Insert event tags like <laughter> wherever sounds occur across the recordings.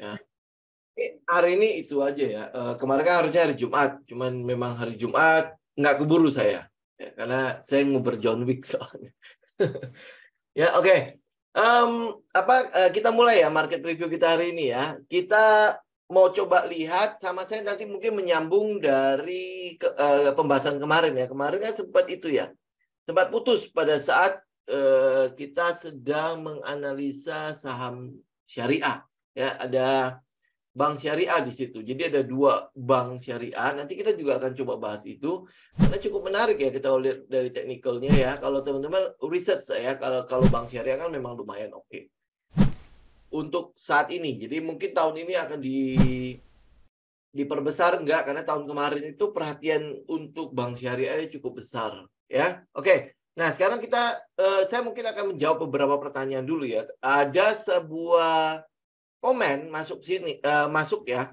Ya. Hari ini itu aja ya. Eh, kemarin kan harusnya hari Jumat, cuman memang hari Jumat nggak keburu saya, ya, karena saya nguber John Wick soalnya. <laughs> ya oke. Okay. Um, apa eh, kita mulai ya market review kita hari ini ya. Kita mau coba lihat sama saya nanti mungkin menyambung dari ke, uh, pembahasan kemarin ya. Kemarin kan sempat itu ya. Sempat putus pada saat uh, kita sedang menganalisa saham syariah ya ada bank syariah di situ. Jadi ada dua bank syariah. Nanti kita juga akan coba bahas itu karena cukup menarik ya kita lihat dari teknikalnya ya. Kalau teman-teman riset saya kalau kalau bank syariah kan memang lumayan oke. Okay. Untuk saat ini. Jadi mungkin tahun ini akan di diperbesar enggak karena tahun kemarin itu perhatian untuk bank syariah cukup besar ya. Oke. Okay. Nah, sekarang kita uh, saya mungkin akan menjawab beberapa pertanyaan dulu ya. Ada sebuah komen masuk sini uh, masuk ya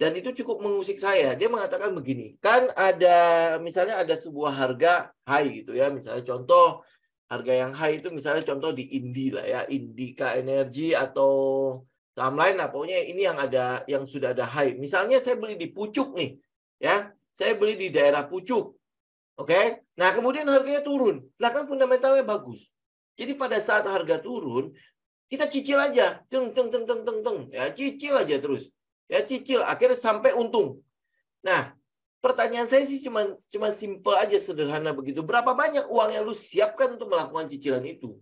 dan itu cukup mengusik saya. Dia mengatakan begini, kan ada misalnya ada sebuah harga high gitu ya, misalnya contoh harga yang high itu misalnya contoh di Indi lah ya, Indika Energy atau saham lain lah pokoknya ini yang ada yang sudah ada high. Misalnya saya beli di Pucuk nih, ya. Saya beli di daerah Pucuk. Oke. Okay? Nah, kemudian harganya turun. Lah kan fundamentalnya bagus. Jadi pada saat harga turun, kita cicil aja, teng teng teng teng teng teng, ya cicil aja terus, ya cicil, akhirnya sampai untung. Nah, pertanyaan saya sih cuma cuma simple aja sederhana begitu. Berapa banyak uang yang lu siapkan untuk melakukan cicilan itu?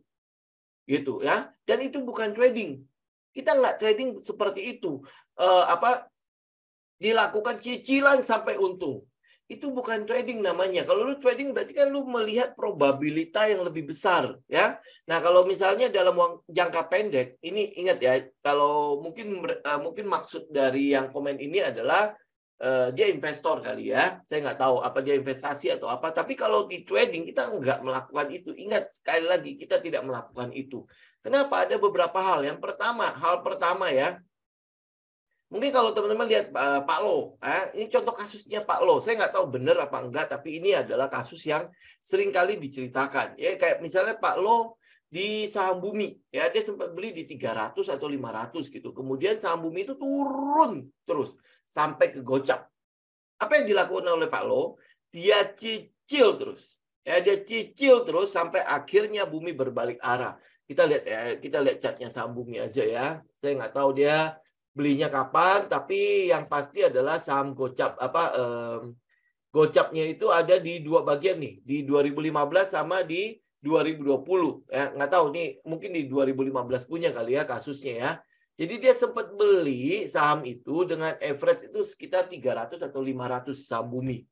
Gitu ya. Dan itu bukan trading. Kita nggak trading seperti itu. E, apa dilakukan cicilan sampai untung itu bukan trading namanya. Kalau lu trading berarti kan lu melihat probabilitas yang lebih besar, ya. Nah, kalau misalnya dalam jangka pendek, ini ingat ya, kalau mungkin eh, mungkin maksud dari yang komen ini adalah uh, dia investor kali ya. Saya nggak tahu apa dia investasi atau apa. Tapi kalau di trading kita nggak melakukan itu. Ingat sekali lagi kita tidak melakukan itu. Kenapa? Ada beberapa hal. Yang pertama, hal pertama ya, Mungkin kalau teman-teman lihat uh, Pak Lo, eh, ini contoh kasusnya Pak Lo. Saya nggak tahu benar apa enggak, tapi ini adalah kasus yang sering kali diceritakan. Ya, kayak misalnya Pak Lo di saham bumi, ya dia sempat beli di 300 atau 500 gitu. Kemudian saham bumi itu turun terus sampai ke gocap. Apa yang dilakukan oleh Pak Lo? Dia cicil terus. Ya, dia cicil terus sampai akhirnya bumi berbalik arah. Kita lihat ya, kita lihat catnya saham bumi aja ya. Saya nggak tahu dia belinya kapan tapi yang pasti adalah saham gocap apa um, gocapnya itu ada di dua bagian nih di 2015 sama di 2020 ya nggak tahu nih mungkin di 2015 punya kali ya kasusnya ya jadi dia sempat beli saham itu dengan average itu sekitar 300 atau 500 saham bumi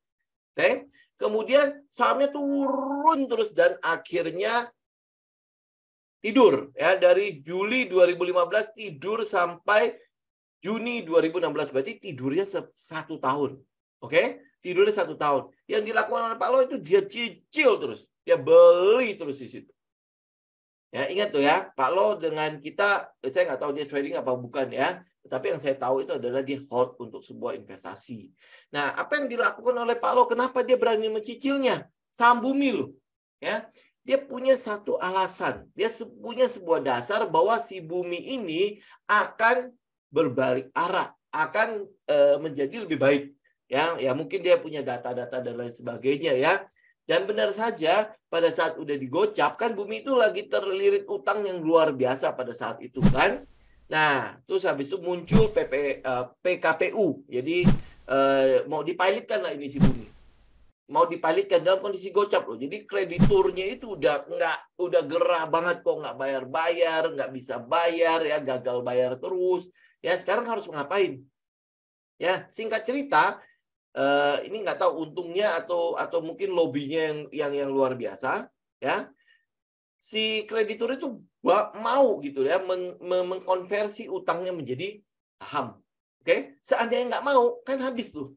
okay? kemudian sahamnya turun terus dan akhirnya tidur ya dari Juli 2015 tidur sampai Juni 2016 berarti tidurnya satu tahun. Oke, okay? tidurnya satu tahun. Yang dilakukan oleh Pak Lo itu dia cicil terus, dia beli terus di situ. Ya, ingat tuh ya, Pak Lo dengan kita, eh, saya nggak tahu dia trading apa bukan ya, tapi yang saya tahu itu adalah dia hold untuk sebuah investasi. Nah, apa yang dilakukan oleh Pak Lo, kenapa dia berani mencicilnya? Sambumi loh. Ya, dia punya satu alasan, dia punya sebuah dasar bahwa si bumi ini akan berbalik arah akan eh, menjadi lebih baik ya ya mungkin dia punya data-data dan lain sebagainya ya dan benar saja pada saat udah digocap kan bumi itu lagi terlirit utang yang luar biasa pada saat itu kan nah terus habis itu muncul PP, PKPU eh, jadi eh, mau dipilotkan lah ini si bumi mau dipalitkan dalam kondisi gocap loh. Jadi krediturnya itu udah nggak udah gerah banget kok nggak bayar-bayar, nggak bisa bayar ya gagal bayar terus. Ya, sekarang harus ngapain? Ya, singkat cerita, eh, ini nggak tahu untungnya atau atau mungkin lobbynya yang yang yang luar biasa ya si kreditur itu mau gitu ya meng, mengkonversi utangnya menjadi saham oke seandainya nggak mau kan habis tuh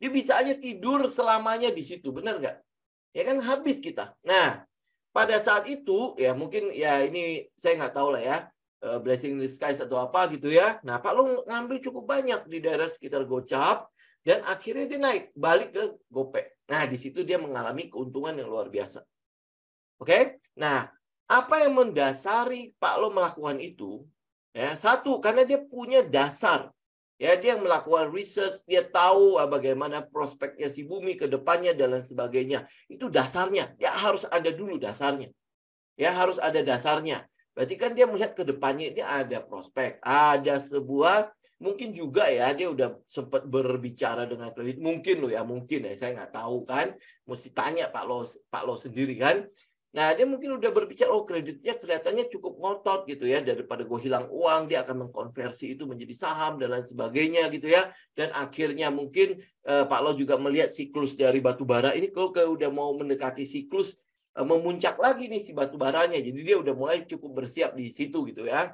dia bisa aja tidur selamanya di situ benar nggak ya kan habis kita nah pada saat itu ya mungkin ya ini saya nggak tahu lah ya Eh, blessing in disguise atau apa gitu ya. Nah, Pak Long ngambil cukup banyak di daerah sekitar Gocap dan akhirnya dia naik balik ke Gopek. Nah, di situ dia mengalami keuntungan yang luar biasa. Oke? Okay? Nah, apa yang mendasari Pak Long melakukan itu? Ya, satu karena dia punya dasar. Ya, dia yang melakukan research, dia tahu ah, bagaimana prospeknya si bumi ke depannya dan lain sebagainya. Itu dasarnya. Ya harus ada dulu dasarnya. Ya harus ada dasarnya. Berarti kan dia melihat ke depannya ini ada prospek, ada sebuah mungkin juga ya dia udah sempat berbicara dengan kredit mungkin lo ya mungkin ya saya nggak tahu kan mesti tanya Pak Lo Pak Lo sendiri kan nah dia mungkin udah berbicara oh kreditnya kelihatannya cukup ngotot gitu ya daripada gue hilang uang dia akan mengkonversi itu menjadi saham dan lain sebagainya gitu ya dan akhirnya mungkin eh, Pak Lo juga melihat siklus dari batu bara ini kalau udah mau mendekati siklus E, memuncak lagi nih si batu baranya. Jadi dia udah mulai cukup bersiap di situ gitu ya.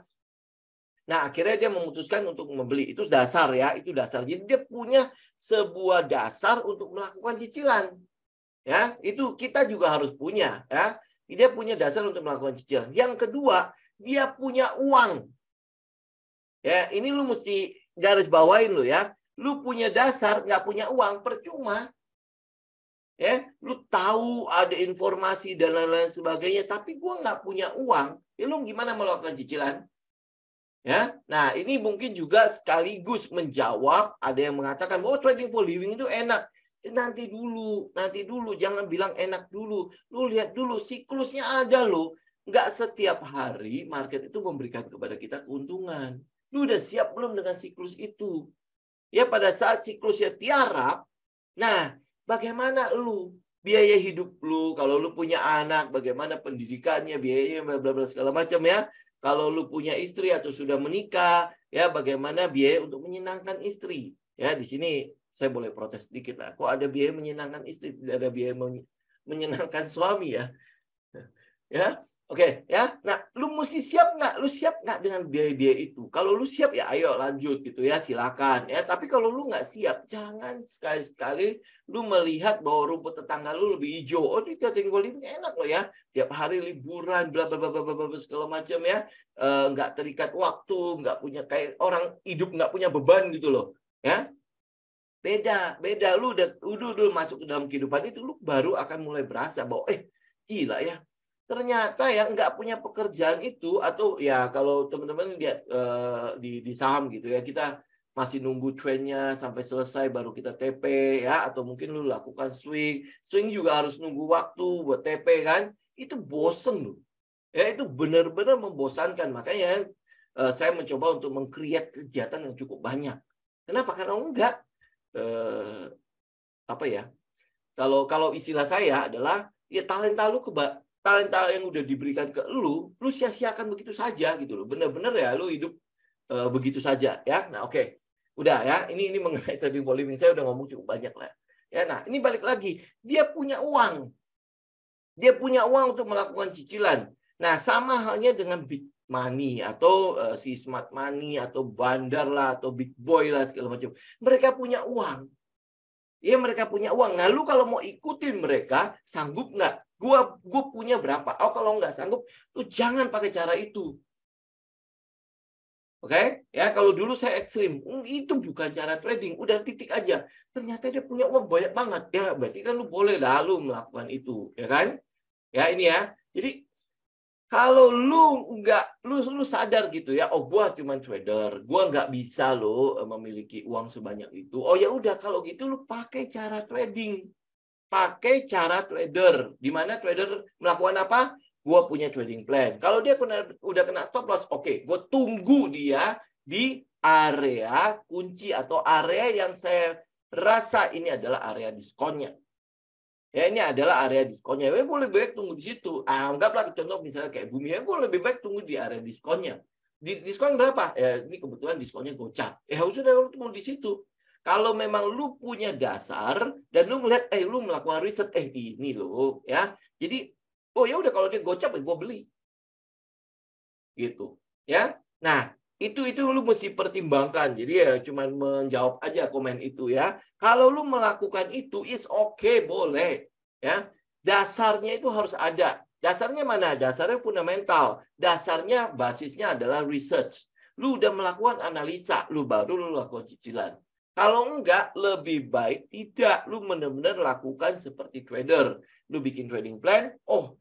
Nah, akhirnya dia memutuskan untuk membeli. Itu dasar ya, itu dasar. Jadi dia punya sebuah dasar untuk melakukan cicilan. Ya, itu kita juga harus punya ya. Dia punya dasar untuk melakukan cicilan. Yang kedua, dia punya uang. Ya, ini lu mesti garis bawain lu ya. Lu punya dasar, nggak punya uang, percuma ya lu tahu ada informasi dan lain-lain sebagainya tapi gua nggak punya uang ya lu gimana melakukan cicilan ya nah ini mungkin juga sekaligus menjawab ada yang mengatakan bahwa oh, trading for living itu enak ya, nanti dulu nanti dulu jangan bilang enak dulu lu lihat dulu siklusnya ada lo. nggak setiap hari market itu memberikan kepada kita keuntungan lu udah siap belum dengan siklus itu ya pada saat siklusnya tiarap nah Bagaimana lu biaya hidup lu, kalau lu punya anak, bagaimana pendidikannya, biayanya bla bla bla segala macam ya. Kalau lu punya istri atau sudah menikah, ya bagaimana biaya untuk menyenangkan istri. Ya, di sini saya boleh protes sedikit lah. Kok ada biaya menyenangkan istri, tidak ada biaya menyenangkan suami ya. <laughs> Ya, Oke, okay, ya. Nah, lu mesti siap nggak? Lu siap nggak dengan biaya-biaya itu? Kalau lu siap ya, ayo lanjut gitu ya, silakan ya. Tapi kalau lu nggak siap, jangan sekali-sekali lu melihat bahwa rumput tetangga lu lebih hijau. Oh, dia tinggal living enak loh ya. Tiap hari liburan, bla bla bla bla bla, bla segala macam ya. Eh, nggak e, terikat waktu, nggak punya kayak orang hidup nggak punya beban gitu loh, ya. Beda, beda. Lu udah, udah, udah masuk ke dalam kehidupan itu, lu baru akan mulai berasa bahwa eh gila ya ternyata ya nggak punya pekerjaan itu atau ya kalau teman-teman lihat uh, di di saham gitu ya kita masih nunggu trennya sampai selesai baru kita TP ya atau mungkin lu lakukan swing swing juga harus nunggu waktu buat TP kan itu bosen lu ya itu benar-benar membosankan makanya uh, saya mencoba untuk mengkreat kegiatan yang cukup banyak kenapa karena enggak uh, apa ya kalau kalau istilah saya adalah ya talenta lu keba talenta yang udah diberikan ke lu, lu sia-siakan begitu saja gitu loh. Bener-bener ya lu hidup e, begitu saja ya. Nah, oke. Okay. Udah ya, ini ini mengenai <laughs> trading volume saya udah ngomong cukup banyak lah. Ya, nah ini balik lagi, dia punya uang. Dia punya uang untuk melakukan cicilan. Nah, sama halnya dengan big money atau e, si smart money atau bandar lah atau big boy lah segala macam. Mereka punya uang. Ya mereka punya uang. Nah lu kalau mau ikutin mereka sanggup nggak Gua gue punya berapa? Oh kalau nggak sanggup, lu jangan pakai cara itu. Oke, okay? ya kalau dulu saya ekstrim, hmm, itu bukan cara trading, udah titik aja. Ternyata dia punya uang banyak banget, ya berarti kan lu boleh lalu melakukan itu, ya kan? Ya ini ya. Jadi kalau lu nggak, lu lu sadar gitu ya, oh gua cuma trader, gua nggak bisa lo eh, memiliki uang sebanyak itu. Oh ya udah kalau gitu lu pakai cara trading, pakai cara trader. Di mana trader melakukan apa? Gue punya trading plan. Kalau dia kena, udah kena stop loss, oke, okay, gue tunggu dia di area kunci atau area yang saya rasa ini adalah area diskonnya. Ya ini adalah area diskonnya. Ya, gue lebih baik tunggu di situ. Anggaplah contoh misalnya kayak bumi, ya gue lebih baik tunggu di area diskonnya. Di, diskon berapa? Ya ini kebetulan diskonnya gocap. Ya sudah kalau mau di situ. Kalau memang lu punya dasar dan lu melihat, eh lu melakukan riset, eh ini lo ya. Jadi, oh ya udah kalau dia gocap, eh, ya gue beli. Gitu, ya. Nah, itu itu lu mesti pertimbangkan. Jadi ya cuman menjawab aja komen itu ya. Kalau lu melakukan itu is okay boleh ya. Dasarnya itu harus ada. Dasarnya mana? Dasarnya fundamental. Dasarnya basisnya adalah research. Lu udah melakukan analisa, lu baru lu lakukan cicilan. Kalau enggak, lebih baik tidak. Lu benar-benar lakukan seperti trader. Lu bikin trading plan, oh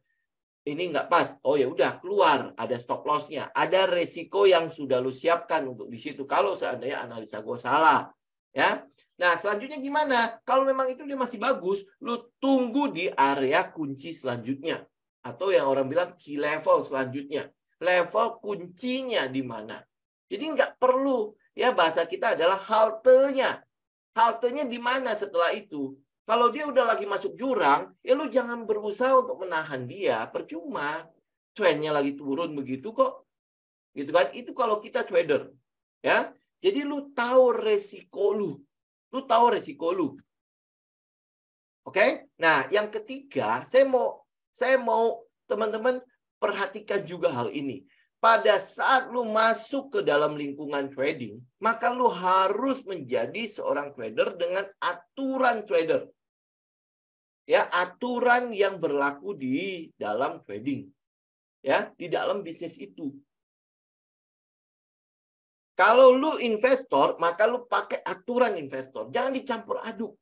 ini enggak pas. Oh ya udah keluar, ada stop loss-nya. ada resiko yang sudah lu siapkan untuk di situ. Kalau seandainya analisa gue salah, ya. Nah selanjutnya gimana? Kalau memang itu dia masih bagus, lu tunggu di area kunci selanjutnya atau yang orang bilang key level selanjutnya, level kuncinya di mana. Jadi enggak perlu ya bahasa kita adalah haltenya. Haltenya di mana setelah itu? Kalau dia udah lagi masuk jurang, ya lu jangan berusaha untuk menahan dia. Percuma. trendnya lagi turun begitu kok. Gitu kan? Itu kalau kita trader. Ya. Jadi lu tahu resiko lu. Lu tahu resiko lu. Oke? Nah, yang ketiga, saya mau saya mau teman-teman perhatikan juga hal ini pada saat lu masuk ke dalam lingkungan trading, maka lu harus menjadi seorang trader dengan aturan trader. Ya, aturan yang berlaku di dalam trading. Ya, di dalam bisnis itu. Kalau lu investor, maka lu pakai aturan investor. Jangan dicampur aduk.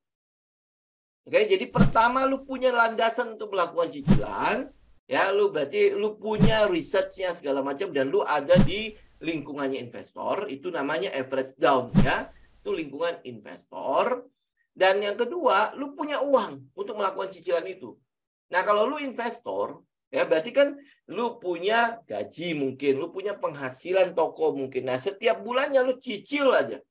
Oke, jadi pertama lu punya landasan untuk melakukan cicilan, ya lu berarti lu punya researchnya segala macam dan lu ada di lingkungannya investor itu namanya average down ya itu lingkungan investor dan yang kedua lu punya uang untuk melakukan cicilan itu nah kalau lu investor ya berarti kan lu punya gaji mungkin lu punya penghasilan toko mungkin nah setiap bulannya lu cicil aja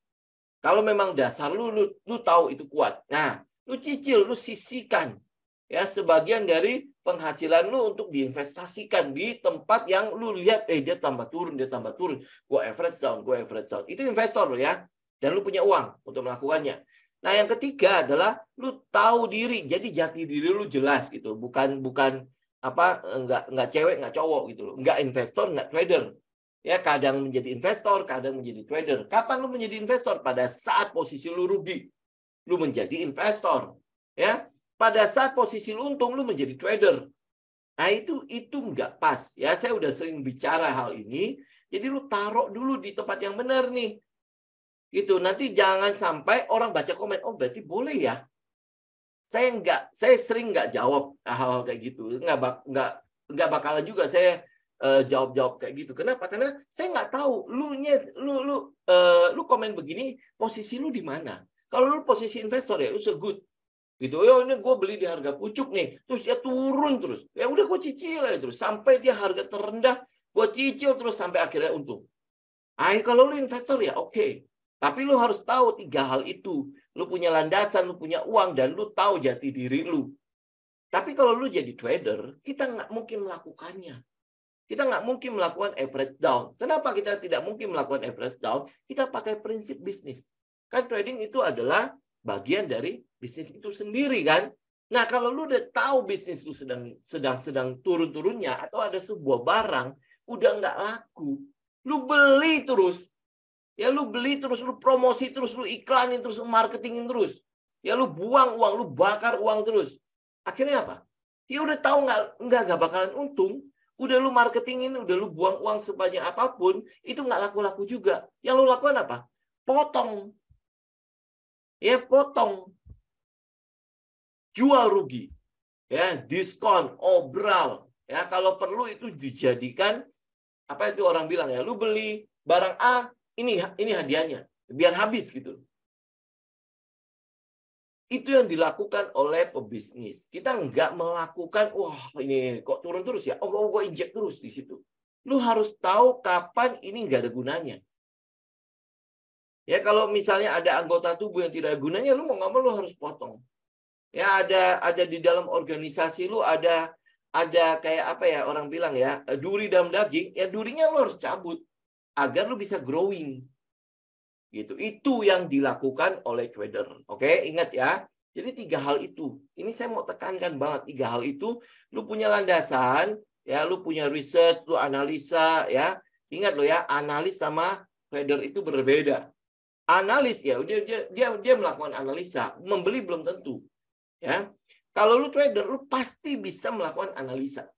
kalau memang dasar lu lu, lu tahu itu kuat nah lu cicil lu sisikan ya sebagian dari penghasilan lu untuk diinvestasikan di tempat yang lu lihat eh dia tambah turun dia tambah turun gua average down gua average down itu investor lo ya dan lu punya uang untuk melakukannya nah yang ketiga adalah lu tahu diri jadi jati diri lu jelas gitu bukan bukan apa enggak enggak cewek enggak cowok gitu loh enggak investor enggak trader ya kadang menjadi investor kadang menjadi trader kapan lu menjadi investor pada saat posisi lu rugi lu menjadi investor ya pada saat posisi lu untung, lu menjadi trader. Nah itu itu nggak pas. Ya saya udah sering bicara hal ini. Jadi lu taruh dulu di tempat yang benar nih. Itu Nanti jangan sampai orang baca komen, oh berarti boleh ya. Saya nggak, saya sering nggak jawab hal-hal kayak gitu. Nggak bak nggak nggak bakalan juga saya eh, jawab-jawab kayak gitu. Kenapa? Karena saya nggak tahu lu nya lu lu uh, lu komen begini posisi lu di mana. Kalau lu posisi investor ya, itu good gitu ya ini gue beli di harga pucuk nih terus dia turun terus ya udah gue cicil aja terus sampai dia harga terendah gue cicil terus sampai akhirnya untung ah kalau lu investor ya oke okay. tapi lu harus tahu tiga hal itu lu punya landasan lu punya uang dan lu tahu jati diri lu tapi kalau lu jadi trader kita nggak mungkin melakukannya kita nggak mungkin melakukan average down. Kenapa kita tidak mungkin melakukan average down? Kita pakai prinsip bisnis. Kan trading itu adalah bagian dari bisnis itu sendiri kan. Nah, kalau lu udah tahu bisnis lu sedang sedang sedang turun-turunnya atau ada sebuah barang udah nggak laku, lu beli terus. Ya lu beli terus, lu promosi terus, lu iklanin terus, lu marketingin terus. Ya lu buang uang, lu bakar uang terus. Akhirnya apa? Ya udah tahu nggak nggak nggak bakalan untung. Udah lu marketingin, udah lu buang uang sebanyak apapun, itu nggak laku-laku juga. Yang lu lakukan apa? Potong ya potong jual rugi ya diskon obral ya kalau perlu itu dijadikan apa itu orang bilang ya lu beli barang A ini ini hadiahnya biar habis gitu itu yang dilakukan oleh pebisnis kita nggak melakukan wah ini kok turun terus ya oh, oh gue oh, injek terus di situ lu harus tahu kapan ini nggak ada gunanya Ya kalau misalnya ada anggota tubuh yang tidak gunanya, lu mau nggak mau lu harus potong. Ya ada ada di dalam organisasi lu ada ada kayak apa ya orang bilang ya eh, duri dalam daging, ya durinya lu harus cabut agar lu bisa growing. Gitu. Itu yang dilakukan oleh trader. Oke, ingat ya. Jadi tiga hal itu. Ini saya mau tekankan banget tiga hal itu. Lu punya landasan, ya, lu punya riset, lu analisa, ya. Ingat lo ya, analis sama trader itu berbeda analis ya dia dia dia dia melakukan analisa membeli belum tentu ya kalau lu trader lu pasti bisa melakukan analisa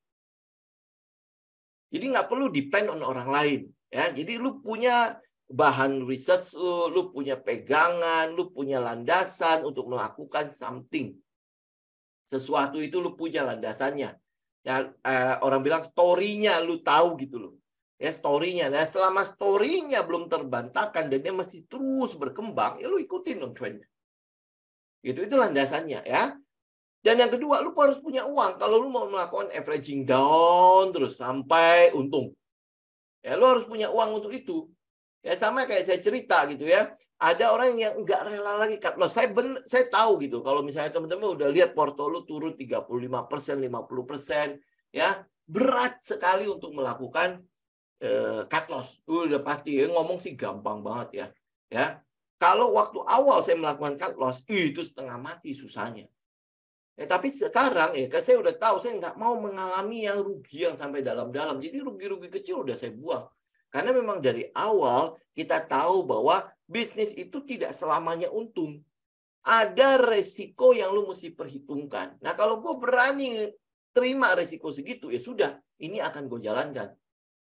jadi nggak perlu depend on orang lain ya jadi lu punya bahan research lu lu punya pegangan lu punya landasan untuk melakukan something sesuatu itu lu punya landasannya ya eh, orang bilang storynya lu tahu gitu loh ya storynya, Nah, selama storynya belum terbantahkan dan dia masih terus berkembang, ya lu ikutin dong trennya. Itu itu landasannya ya. Dan yang kedua, lu harus punya uang kalau lu mau melakukan averaging down terus sampai untung. Ya, lu harus punya uang untuk itu. Ya sama kayak saya cerita gitu ya. Ada orang yang nggak rela lagi cut loss. Saya ben, saya tahu gitu kalau misalnya teman-teman udah lihat porto lu turun 35%, 50%, ya berat sekali untuk melakukan eh, cut loss. Udah pasti ya, ngomong sih gampang banget ya. Ya. Kalau waktu awal saya melakukan cut loss, itu setengah mati susahnya. Ya, tapi sekarang ya, karena saya udah tahu saya nggak mau mengalami yang rugi yang sampai dalam-dalam. Jadi rugi-rugi kecil udah saya buang. Karena memang dari awal kita tahu bahwa bisnis itu tidak selamanya untung. Ada resiko yang lu mesti perhitungkan. Nah kalau gue berani terima resiko segitu, ya sudah, ini akan gue jalankan.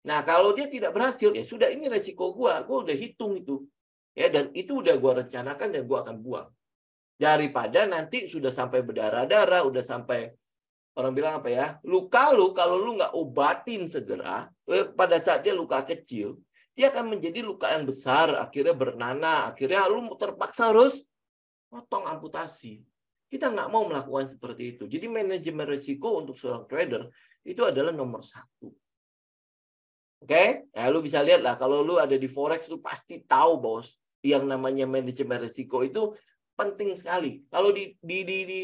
Nah, kalau dia tidak berhasil, ya sudah ini resiko gua, gua udah hitung itu. Ya, dan itu udah gua rencanakan dan gua akan buang. Daripada nanti sudah sampai berdarah-darah, udah sampai orang bilang apa ya? Luka lu kalau lu nggak obatin segera, eh, pada saat dia luka kecil, dia akan menjadi luka yang besar, akhirnya bernanah akhirnya lu terpaksa harus potong amputasi. Kita nggak mau melakukan seperti itu. Jadi manajemen risiko untuk seorang trader itu adalah nomor satu. Oke, okay? ya lu bisa lihat lah kalau lu ada di forex lu pasti tahu bos yang namanya manajemen risiko itu penting sekali. Kalau di di di di,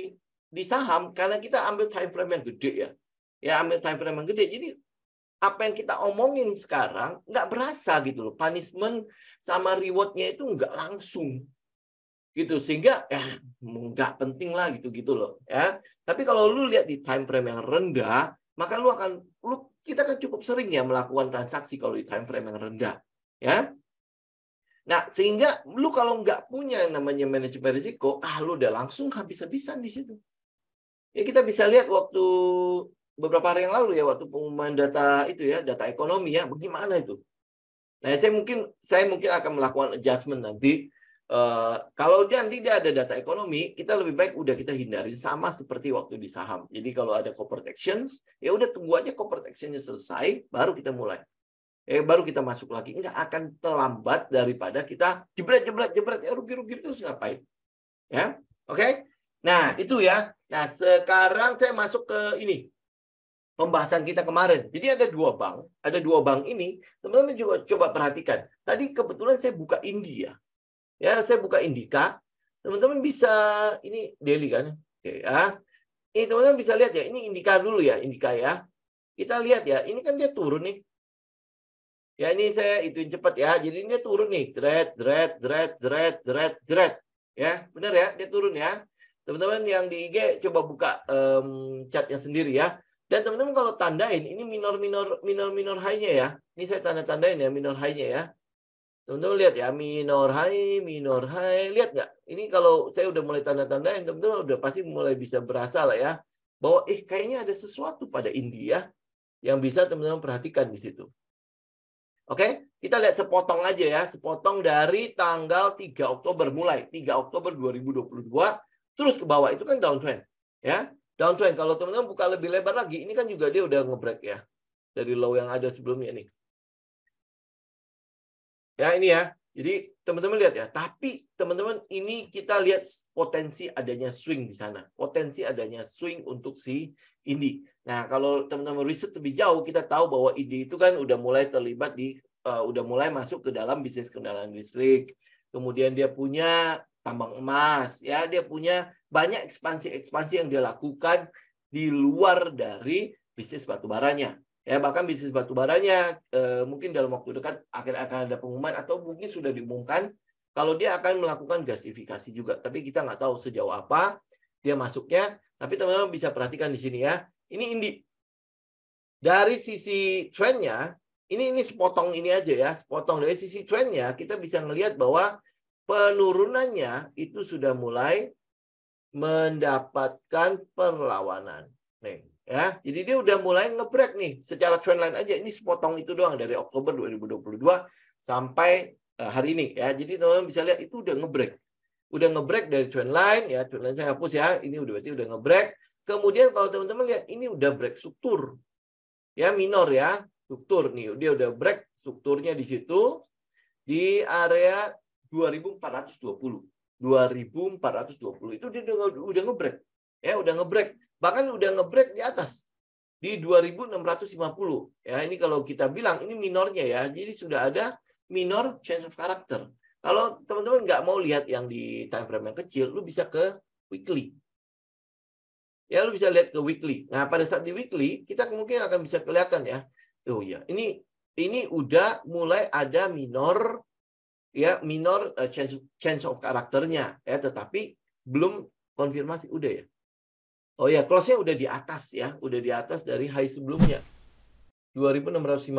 di saham karena kita ambil time frame yang gede ya. Ya ambil time frame yang gede. Jadi apa yang kita omongin sekarang nggak berasa gitu loh. Punishment sama rewardnya itu nggak langsung gitu sehingga ya nggak penting lah gitu gitu loh ya tapi kalau lu lihat di time frame yang rendah maka lu akan lu kita kan cukup sering ya melakukan transaksi kalau di time frame yang rendah, ya. Nah, sehingga lu kalau nggak punya yang namanya manajemen risiko, ah lu udah langsung habis-habisan di situ. Ya kita bisa lihat waktu beberapa hari yang lalu ya waktu pengumuman data itu ya, data ekonomi ya, bagaimana itu. Nah, saya mungkin saya mungkin akan melakukan adjustment nanti Eh, kalau dia nanti dia ada data ekonomi, kita lebih baik udah kita hindari sama seperti waktu di saham. Jadi kalau ada corporate ya udah tunggu aja corporate actionnya selesai, baru kita mulai. Eh baru kita masuk lagi, Enggak akan terlambat daripada kita jebret jebret jebret ya rugi rugi terus ngapain? Ya, oke? Okay? Nah itu ya. Nah sekarang saya masuk ke ini pembahasan kita kemarin. Jadi ada dua bank, ada dua bank ini teman-teman juga coba perhatikan. Tadi kebetulan saya buka India Ya, saya buka Indika. Teman-teman bisa ini daily kan? Oke ya. Ini teman-teman bisa lihat ya, ini Indika dulu ya, Indika ya. Kita lihat ya, ini kan dia turun nih. Ya ini saya ituin cepat ya. Jadi ini dia turun nih, dread, dread, dread, dread, dread, dread. Ya, benar ya, dia turun ya. Teman-teman yang di IG coba buka um, chatnya sendiri ya. Dan teman-teman kalau tandain, ini minor minor minor minor high ya. Ini saya tanda tandain ya minor high ya. Teman-teman lihat ya, minor high, minor high. Lihat nggak? Ini kalau saya udah mulai tanda tanda teman-teman udah pasti mulai bisa berasa lah ya. Bahwa eh kayaknya ada sesuatu pada India yang bisa teman-teman perhatikan di situ. Oke, kita lihat sepotong aja ya. Sepotong dari tanggal 3 Oktober mulai. 3 Oktober 2022, terus ke bawah. Itu kan downtrend. ya Downtrend, kalau teman-teman buka lebih lebar lagi, ini kan juga dia udah ngebreak ya. Dari low yang ada sebelumnya nih. Ya ini ya. Jadi teman-teman lihat ya. Tapi teman-teman ini kita lihat potensi adanya swing di sana. Potensi adanya swing untuk si Indi. Nah kalau teman-teman riset lebih jauh kita tahu bahwa Indi itu kan udah mulai terlibat di uh, udah mulai masuk ke dalam bisnis kendaraan listrik. Kemudian dia punya tambang emas ya dia punya banyak ekspansi-ekspansi yang dia lakukan di luar dari bisnis batu baranya ya bahkan bisnis batu baranya e, mungkin dalam waktu dekat akhir akan ada pengumuman atau mungkin sudah diumumkan kalau dia akan melakukan gasifikasi juga tapi kita nggak tahu sejauh apa dia masuknya tapi teman-teman bisa perhatikan di sini ya ini indi dari sisi trennya ini ini sepotong ini aja ya sepotong dari sisi trennya kita bisa melihat bahwa penurunannya itu sudah mulai mendapatkan perlawanan nih Ya, jadi dia udah mulai ngebreak nih secara trendline aja ini sepotong itu doang dari Oktober 2022 sampai eh, hari ini ya. Jadi teman-teman bisa lihat itu udah ngebreak, Udah ngebreak dari trendline ya, trendline saya hapus ya. Ini udah berarti udah ngebreak. Kemudian kalau teman-teman lihat ini udah break struktur. Ya minor ya, struktur nih. Dia udah break strukturnya di situ di area 2420. 2420 itu dia udah, udah Ya, udah ngebreak bahkan udah ngebreak di atas di 2650 ya ini kalau kita bilang ini minornya ya jadi sudah ada minor change of character kalau teman-teman nggak mau lihat yang di time frame yang kecil lu bisa ke weekly ya lu bisa lihat ke weekly nah pada saat di weekly kita mungkin akan bisa kelihatan ya oh ya ini ini udah mulai ada minor ya minor eh, change change of karakternya ya tetapi belum konfirmasi udah ya Oh ya, close-nya udah di atas ya, udah di atas dari high sebelumnya. 2650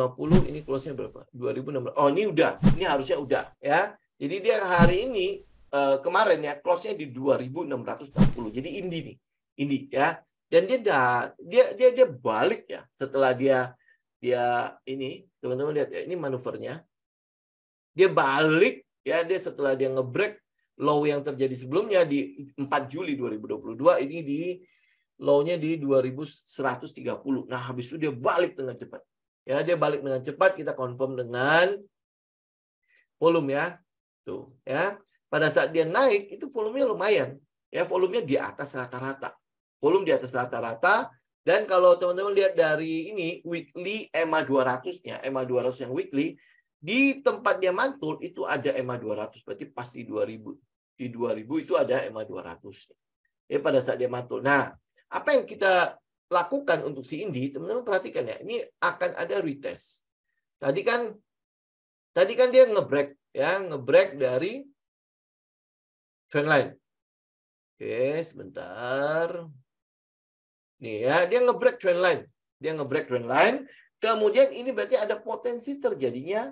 ini close-nya berapa? 2600. Oh, ini udah. Ini harusnya udah ya. Jadi dia hari ini eh, kemarin ya close-nya di 2660. Jadi ini nih. Ini ya. Dan dia dah, dia dia dia balik ya setelah dia dia ini teman-teman lihat ya ini manuvernya. Dia balik ya dia setelah dia ngebreak low yang terjadi sebelumnya di 4 Juli 2022 ini di low-nya di 2130. Nah, habis itu dia balik dengan cepat. Ya, dia balik dengan cepat kita confirm dengan volume ya. Tuh, ya. Pada saat dia naik itu volumenya lumayan. Ya, volumenya di atas rata-rata. Volume di atas rata-rata dan kalau teman-teman lihat dari ini weekly EMA 200-nya, EMA 200 yang weekly di tempat dia mantul itu ada EMA 200, berarti pasti 2000. Di 2000 itu ada EMA 200. Ya pada saat dia mantul. Nah, apa yang kita lakukan untuk si Indi, teman-teman perhatikan ya, ini akan ada retest. Tadi kan tadi kan dia ngebreak ya, ngebreak dari trendline. Oke, sebentar. Nih ya, dia ngebreak trendline. Dia ngebreak trendline, kemudian ini berarti ada potensi terjadinya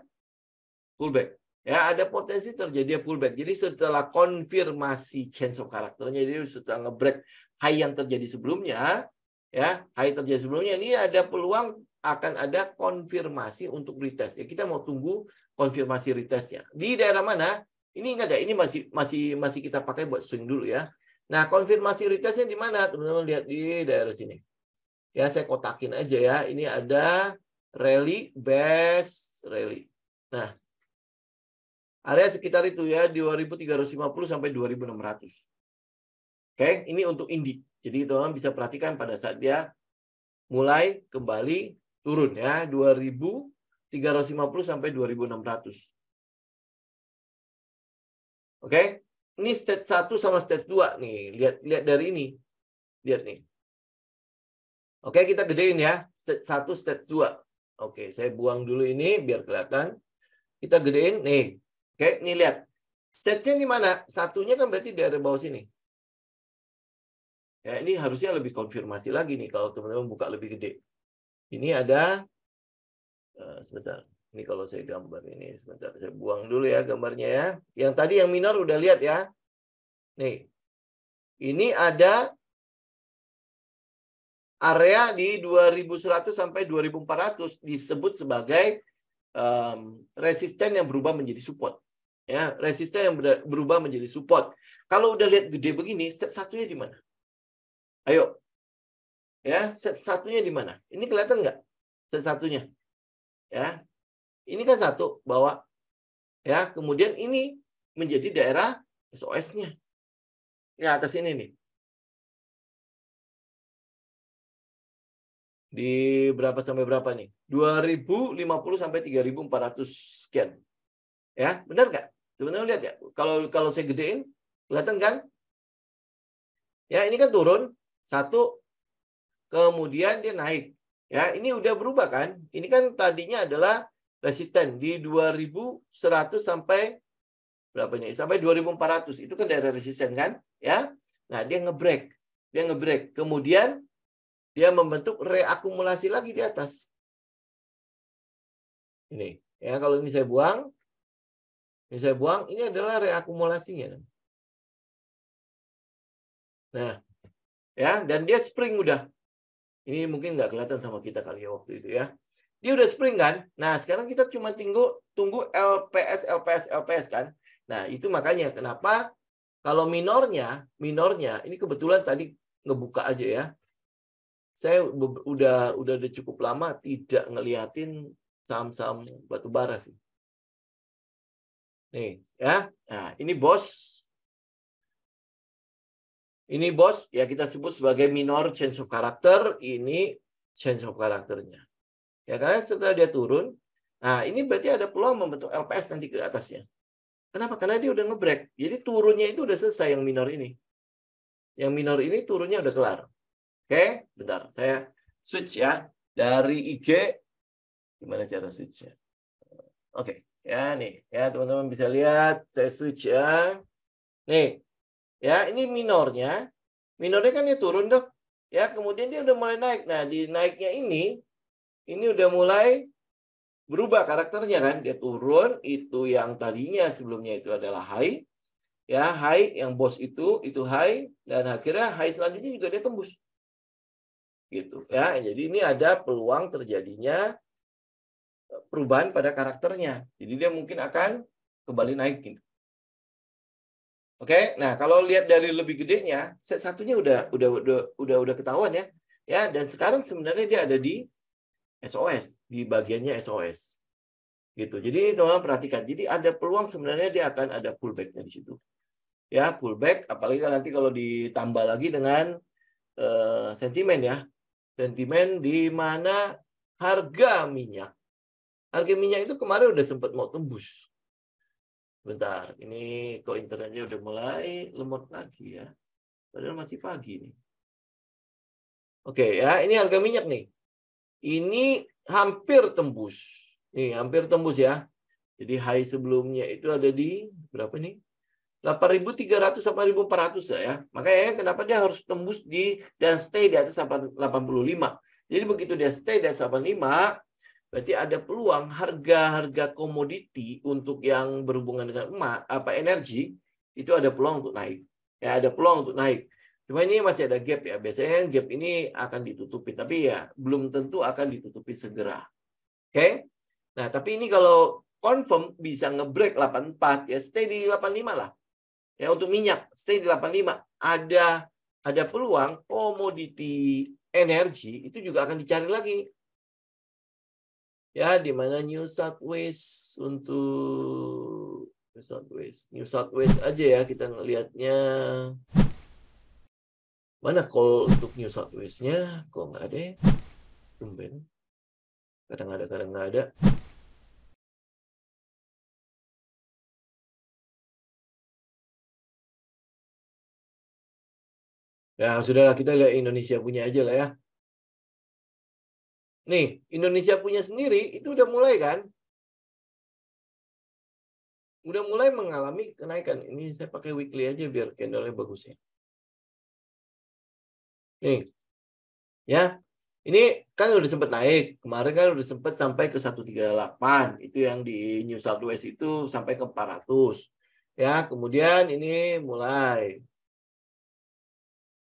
pullback. Ya, ada potensi terjadinya pullback. Jadi setelah konfirmasi change of karakternya, jadi setelah ngebreak high yang terjadi sebelumnya, ya high terjadi sebelumnya ini ada peluang akan ada konfirmasi untuk retest. Ya, kita mau tunggu konfirmasi retestnya. Di daerah mana? Ini ingat ya, ini masih masih masih kita pakai buat swing dulu ya. Nah, konfirmasi retestnya di mana? Teman-teman lihat di daerah sini. Ya, saya kotakin aja ya. Ini ada rally best rally. Nah, area sekitar itu ya 2350 sampai 2600. Oke, ini untuk indik. Jadi teman teman bisa perhatikan pada saat dia mulai kembali turun ya 2000 350 sampai 2600. Oke. Okay? Ini stage 1 sama stage 2 nih. Lihat lihat dari ini. Lihat nih. Oke, okay, kita gedein ya. Stage 1, stage 2. Oke, okay, saya buang dulu ini biar kelihatan. Kita gedein nih. Oke, nih lihat. Stage-nya di mana? Satunya kan berarti di area bawah sini. Ya, ini harusnya lebih konfirmasi lagi nih kalau teman-teman buka lebih gede. Ini ada uh, sebentar. Ini kalau saya gambar ini sebentar saya buang dulu ya gambarnya ya. Yang tadi yang minor udah lihat ya. Nih. Ini ada area di 2100 sampai 2400 disebut sebagai um, resisten yang berubah menjadi support ya resisten yang berubah menjadi support. Kalau udah lihat gede begini, set satunya di mana? Ayo. Ya, set satunya di mana? Ini kelihatan nggak? Set satunya. Ya. Ini kan satu bawa, Ya, kemudian ini menjadi daerah SOS-nya. Ya, atas ini nih. Di berapa sampai berapa nih? 2050 sampai 3400 sekian. Ya, benar nggak? Teman-teman lihat ya. Kalau kalau saya gedein, kelihatan kan? Ya, ini kan turun satu kemudian dia naik ya ini udah berubah kan ini kan tadinya adalah resisten di 2100 sampai berapa nih sampai 2400 itu kan daerah resisten kan ya nah dia ngebreak dia ngebreak kemudian dia membentuk reakumulasi lagi di atas ini ya kalau ini saya buang ini saya buang ini adalah reakumulasinya nah ya dan dia spring udah ini mungkin nggak kelihatan sama kita kali ya waktu itu ya dia udah spring kan nah sekarang kita cuma tunggu tunggu LPS LPS LPS kan nah itu makanya kenapa kalau minornya minornya ini kebetulan tadi ngebuka aja ya saya udah udah udah cukup lama tidak ngeliatin saham-saham batu bara sih nih ya nah ini bos ini bos ya kita sebut sebagai minor change of character, ini change of karakternya. Ya karena setelah dia turun, nah ini berarti ada peluang membentuk LPS nanti ke atasnya. Kenapa? Karena dia udah ngebreak. Jadi turunnya itu udah selesai yang minor ini. Yang minor ini turunnya udah kelar. Oke, bentar. Saya switch ya. Dari IG, gimana cara switch ya Oke, ya nih. Ya teman-teman bisa lihat. Saya switch ya. Nih, Ya, ini minornya. Minornya kan dia turun dok. Ya, kemudian dia udah mulai naik. Nah, di naiknya ini ini udah mulai berubah karakternya kan. Dia turun itu yang tadinya sebelumnya itu adalah high. Ya, high yang bos itu itu high dan akhirnya high selanjutnya juga dia tembus. Gitu ya. Jadi ini ada peluang terjadinya perubahan pada karakternya. Jadi dia mungkin akan kembali naik gitu. Oke, okay? nah kalau lihat dari lebih gedenya, set satunya udah udah udah udah udah ketahuan ya, ya dan sekarang sebenarnya dia ada di SOS di bagiannya SOS, gitu. Jadi teman-teman perhatikan, jadi ada peluang sebenarnya dia akan ada pullbacknya di situ, ya pullback. Apalagi nanti kalau ditambah lagi dengan uh, sentimen ya, sentimen di mana harga minyak, harga minyak itu kemarin udah sempat mau tembus, Bentar, ini kok internetnya udah mulai lemot lagi ya. Padahal masih pagi nih. Oke ya, ini harga minyak nih. Ini hampir tembus. Nih, hampir tembus ya. Jadi high sebelumnya itu ada di berapa nih? 8.300 sampai 1.400 ya. Makanya kenapa dia harus tembus di dan stay di atas 85. Jadi begitu dia stay di atas 85, Berarti ada peluang harga-harga komoditi untuk yang berhubungan dengan emas apa energi itu ada peluang untuk naik. Ya, ada peluang untuk naik. Cuma ini masih ada gap ya. Biasanya gap ini akan ditutupi, tapi ya belum tentu akan ditutupi segera. Oke. Okay? Nah, tapi ini kalau confirm bisa ngebreak 84 ya stay di 85 lah. Ya untuk minyak stay di 85 ada ada peluang komoditi energi itu juga akan dicari lagi ya di mana New South Wales untuk New South Wales New South Wales aja ya kita ngelihatnya mana call untuk New South Wales-nya kok nggak ada ya? tumben kadang ada kadang nggak ada Ya, sudahlah kita lihat Indonesia punya aja lah ya. Nih, Indonesia punya sendiri itu udah mulai kan? Udah mulai mengalami kenaikan. Ini saya pakai weekly aja biar candle bagusnya. Nih. Ya. Ini kan udah sempat naik. Kemarin kan udah sempat sampai ke 138. Itu yang di New South Wales itu sampai ke 400. Ya, kemudian ini mulai.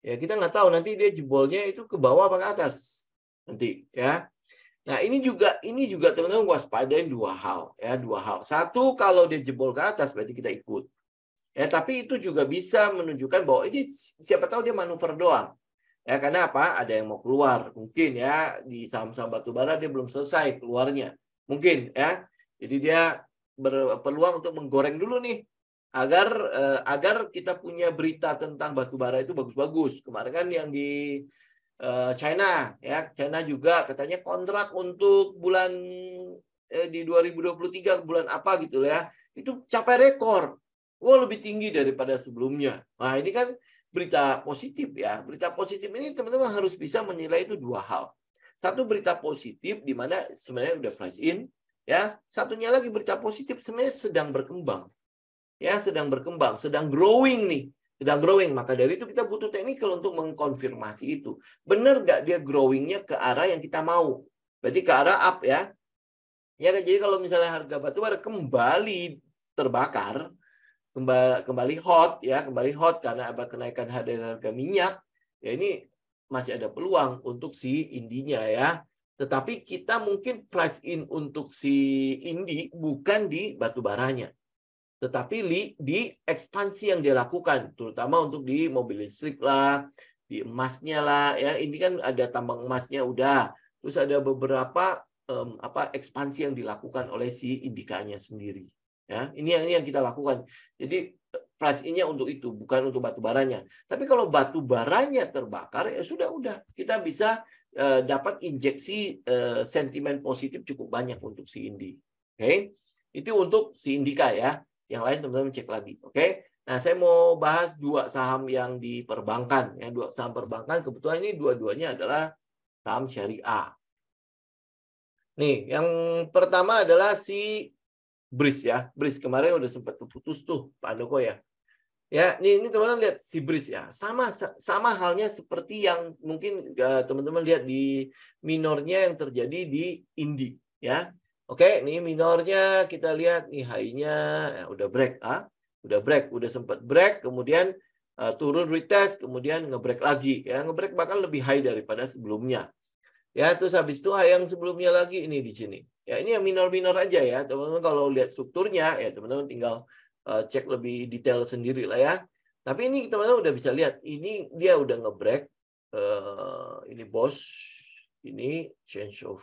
Ya, kita nggak tahu nanti dia jebolnya itu ke bawah apa ke atas nanti ya. Nah, ini juga ini juga teman-teman waspadain dua hal ya, dua hal. Satu kalau dia jebol ke atas berarti kita ikut. Ya, tapi itu juga bisa menunjukkan bahwa ini siapa tahu dia manuver doang. Ya, karena apa? Ada yang mau keluar. Mungkin ya di saham-saham batubara dia belum selesai keluarnya. Mungkin ya. Jadi dia berpeluang untuk menggoreng dulu nih agar eh, agar kita punya berita tentang batubara itu bagus-bagus. Kemarin kan yang di Eh, China ya China juga katanya kontrak untuk bulan eh, di 2023 bulan apa gitu ya itu capai rekor wah lebih tinggi daripada sebelumnya nah ini kan berita positif ya berita positif ini teman-teman harus bisa menilai itu dua hal satu berita positif di mana sebenarnya udah flash in ya satunya lagi berita positif sebenarnya sedang berkembang ya sedang berkembang sedang growing nih sedang growing, maka dari itu kita butuh technical untuk mengkonfirmasi itu. Benar nggak dia growingnya ke arah yang kita mau? Berarti ke arah up ya. Ya kan? jadi kalau misalnya harga batu bara kembali terbakar, kembali, kembali hot ya, kembali hot karena ada kenaikan harga minyak, ya ini masih ada peluang untuk si indinya ya. Tetapi kita mungkin price in untuk si indi bukan di batu baranya. Tetapi di, ekspansi yang dia lakukan, terutama untuk di mobil listrik lah, di emasnya lah, ya ini kan ada tambang emasnya udah, terus ada beberapa um, apa ekspansi yang dilakukan oleh si indikanya sendiri. Ya, ini yang ini yang kita lakukan. Jadi price innya untuk itu, bukan untuk batu baranya. Tapi kalau batu baranya terbakar, ya sudah udah kita bisa eh, dapat injeksi eh, sentimen positif cukup banyak untuk si Indi. Oke, okay? itu untuk si Indika ya. Yang lain teman-teman cek lagi. Oke. Okay? Nah, saya mau bahas dua saham yang di perbankan. Yang dua saham perbankan kebetulan ini dua-duanya adalah saham syariah. Nih, yang pertama adalah si Bris ya. Bris kemarin udah sempat terputus tuh Pak Andoko ya. Ya, nih ini teman-teman lihat si Bris ya. Sama sama halnya seperti yang mungkin eh, teman-teman lihat di minornya yang terjadi di Indi ya. Oke, ini minornya kita lihat nih high-nya ya, udah break ah. Udah break, udah sempat break, kemudian uh, turun retest, kemudian ngebreak lagi. Ya, ngebreak bahkan lebih high daripada sebelumnya. Ya, terus habis itu high ah, yang sebelumnya lagi ini di sini. Ya, ini yang minor-minor aja ya. Teman-teman kalau lihat strukturnya ya teman-teman tinggal uh, cek lebih detail sendiri lah ya. Tapi ini teman-teman udah bisa lihat, ini dia udah ngebreak uh, ini bos, ini change of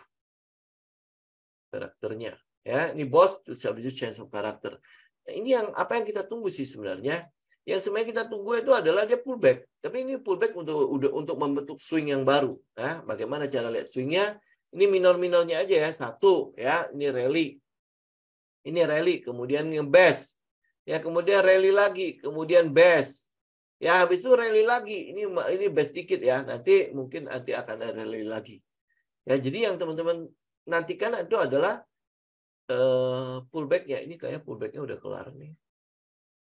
karakternya. Ya, ini bos bisa habis itu change of karakter. Nah, ini yang apa yang kita tunggu sih sebenarnya. Yang sebenarnya kita tunggu itu adalah dia pullback. Tapi ini pullback untuk untuk membentuk swing yang baru. Ya, bagaimana cara lihat swingnya? Ini minor-minornya aja ya. Satu ya, ini rally. Ini rally, kemudian yang best. Ya, kemudian rally lagi, kemudian best. Ya, habis itu rally lagi. Ini ini best dikit ya. Nanti mungkin nanti akan ada rally lagi. Ya, jadi yang teman-teman nantikan itu adalah uh, ya Ini kayak pullbacknya udah kelar nih.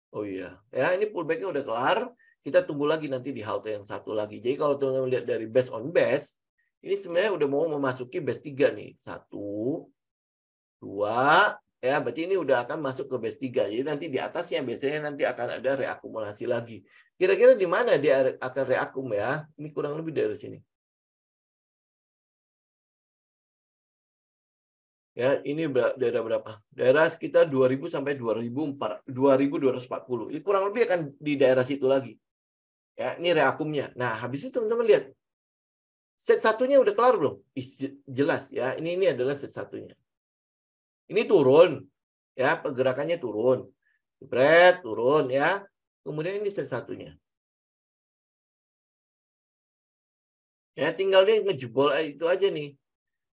Oh iya, ya ini pullbacknya udah kelar. Kita tunggu lagi nanti di halte yang satu lagi. Jadi kalau teman-teman lihat dari base on base, ini sebenarnya udah mau memasuki base tiga nih. Satu, dua, ya berarti ini udah akan masuk ke base tiga Jadi nanti di atasnya biasanya nanti akan ada reakumulasi lagi. Kira-kira di mana dia akan reakum ya? Ini kurang lebih dari sini. Ya, ini daerah berapa? Daerah sekitar 2000 sampai 2400 2240. Ini kurang lebih akan di daerah situ lagi. Ya, ini reakumnya. Nah, habis itu teman-teman lihat. Set satunya udah kelar belum? Jelas ya. Ini ini adalah set satunya. Ini turun. Ya, pergerakannya turun. Jebret, turun ya. Kemudian ini set satunya. Ya, tinggal dia ngejebol eh, itu aja nih.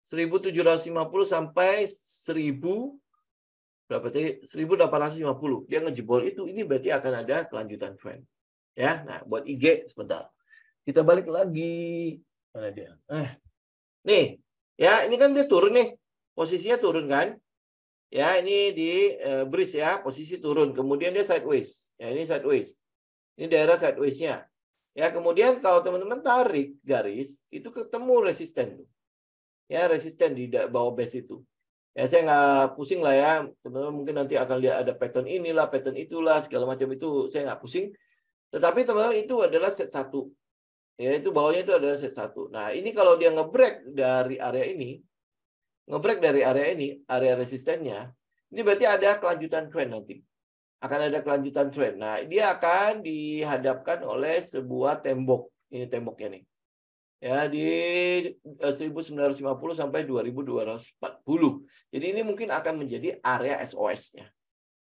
1750 sampai 1000 berapa tadi 1850. Dia ngejebol itu ini berarti akan ada kelanjutan trend. Ya, nah buat IG sebentar. Kita balik lagi. Mana dia? Eh. Nih, ya ini kan dia turun nih. Posisinya turun kan? Ya, ini di e, eh, bridge ya, posisi turun. Kemudian dia sideways. Ya, ini sideways. Ini daerah sideways-nya. Ya, kemudian kalau teman-teman tarik garis, itu ketemu resisten ya resisten di bawah base itu. Ya saya nggak pusing lah ya, teman mungkin nanti akan lihat ada pattern inilah, pattern itulah, segala macam itu saya nggak pusing. Tetapi teman-teman itu adalah set satu, ya itu bawahnya itu adalah set satu. Nah ini kalau dia ngebreak dari area ini, ngebreak dari area ini, area resistennya, ini berarti ada kelanjutan trend nanti akan ada kelanjutan trend. Nah, dia akan dihadapkan oleh sebuah tembok. Ini temboknya nih ya di 1950 eh, sampai 2240. Jadi ini mungkin akan menjadi area SOS-nya.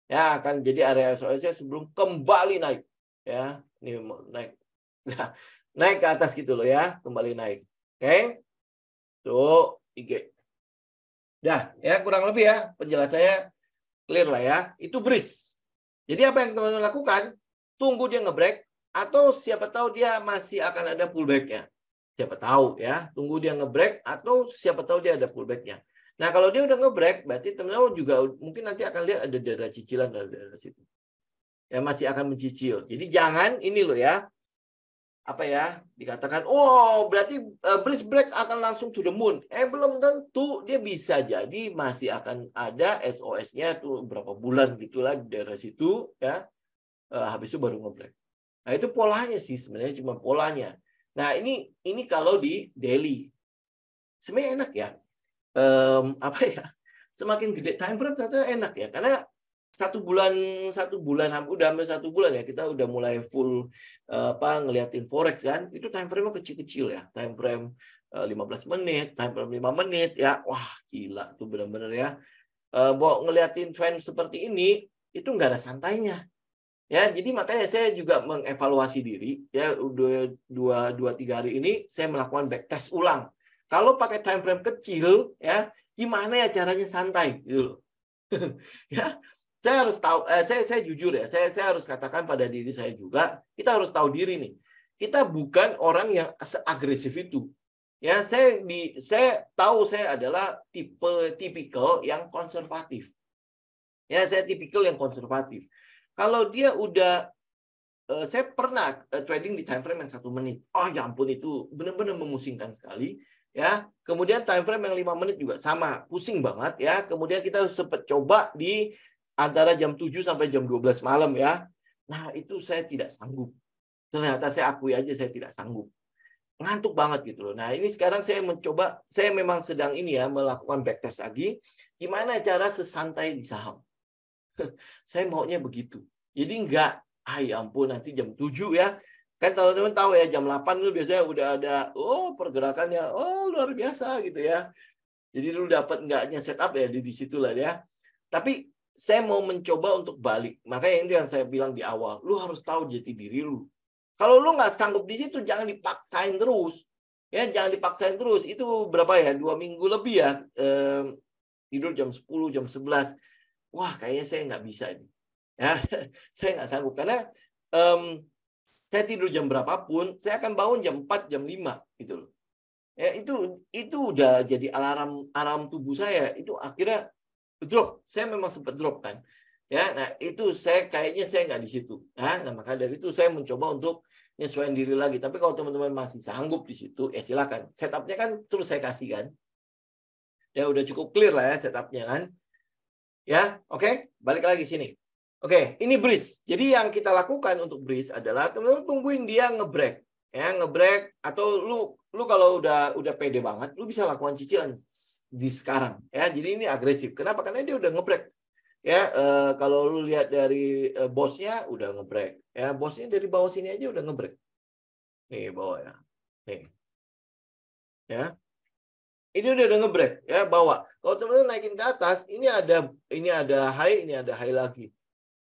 Ya, akan jadi area SOS-nya sebelum kembali naik. Ya, ini naik. Nah, naik ke atas gitu loh ya, kembali naik. Oke. Okay? Tuh, IG. Dah, ya kurang lebih ya penjelasannya clear lah ya. Itu bris. Jadi apa yang teman-teman lakukan? Tunggu dia ngebreak atau siapa tahu dia masih akan ada pullback-nya. Siapa tahu ya. Tunggu dia ngebreak atau siapa tahu dia ada pullbacknya. Nah kalau dia udah ngebreak berarti teman-teman juga mungkin nanti akan lihat ada daerah cicilan dari daerah situ. Ya masih akan mencicil. Jadi jangan ini loh ya apa ya dikatakan oh berarti uh, eh, bridge break akan langsung to the moon eh belum tentu dia bisa jadi masih akan ada SOS-nya tuh berapa bulan gitulah di daerah situ ya uh, habis itu baru ngebreak nah itu polanya sih sebenarnya cuma polanya Nah ini ini kalau di Delhi, sebenarnya enak ya. Um, apa ya? Semakin gede time frame ternyata enak ya, karena satu bulan satu bulan udah hampir satu bulan ya kita udah mulai full eh, apa ngeliatin forex kan itu time frame kecil-kecil ya time frame 15 eh, menit time frame 5 menit ya wah gila tuh bener-bener ya mau eh, ngeliatin trend seperti ini itu nggak ada santainya ya jadi makanya saya juga mengevaluasi diri ya udah dua dua tiga hari ini saya melakukan back test ulang kalau pakai time frame kecil ya gimana ya caranya santai gitu <laughs> ya saya harus tahu eh, saya saya jujur ya saya saya harus katakan pada diri saya juga kita harus tahu diri nih kita bukan orang yang agresif itu ya saya di saya tahu saya adalah tipe tipikal yang konservatif ya saya tipikal yang konservatif kalau dia udah uh, saya pernah uh, trading di time frame yang satu menit. Oh ya ampun itu benar-benar memusingkan sekali ya. Kemudian time frame yang lima menit juga sama, pusing banget ya. Kemudian kita sempat coba di antara jam 7 sampai jam 12 malam ya. Nah, itu saya tidak sanggup. Ternyata saya akui aja saya tidak sanggup. Ngantuk banget gitu loh. Nah, ini sekarang saya mencoba, saya memang sedang ini ya, melakukan backtest lagi. Gimana cara sesantai di saham? <laughs> saya maunya begitu. Jadi enggak, ay ah, ya ampun nanti jam 7 ya. Kan teman-teman tahu ya jam 8 lu biasanya udah ada oh pergerakannya oh luar biasa gitu ya. Jadi lu dapat enggaknya setup ya di, disitulah ya. Tapi saya mau mencoba untuk balik. Makanya ini yang saya bilang di awal, lu harus tahu jati diri lu. Kalau lu nggak sanggup di situ, jangan dipaksain terus. Ya, jangan dipaksain terus. Itu berapa ya? Dua minggu lebih ya. Eh, tidur jam 10, jam 11 wah kayaknya saya nggak bisa ini, Ya, <laughs> saya nggak sanggup karena um, saya tidur jam berapapun, saya akan bangun jam 4, jam 5 gitu loh. Ya, itu itu udah jadi alarm alarm tubuh saya. Itu akhirnya drop. Saya memang sempat drop kan. Ya, nah itu saya kayaknya saya nggak di situ. Nah, nah, maka dari itu saya mencoba untuk nyesuaiin diri lagi. Tapi kalau teman-teman masih sanggup di situ, ya silakan. Setupnya kan terus saya kasih kan. Ya udah cukup clear lah ya setupnya kan. Ya, oke. Okay? Balik lagi sini. Oke, okay, ini breeze. Jadi yang kita lakukan untuk breeze adalah teman-teman tungguin dia ngebreak. Ya, ngebreak atau lu lu kalau udah udah pede banget, lu bisa lakukan cicilan di sekarang ya. Jadi ini agresif. Kenapa? Karena dia udah ngebreak. Ya, uh, kalau lu lihat dari uh, bosnya udah ngebreak. Ya, bosnya dari bawah sini aja udah ngebreak. Nih bawah ya. Nih. Ya, ini udah udah ngebreak ya bawa kalau teman-teman naikin ke atas ini ada ini ada high ini ada high lagi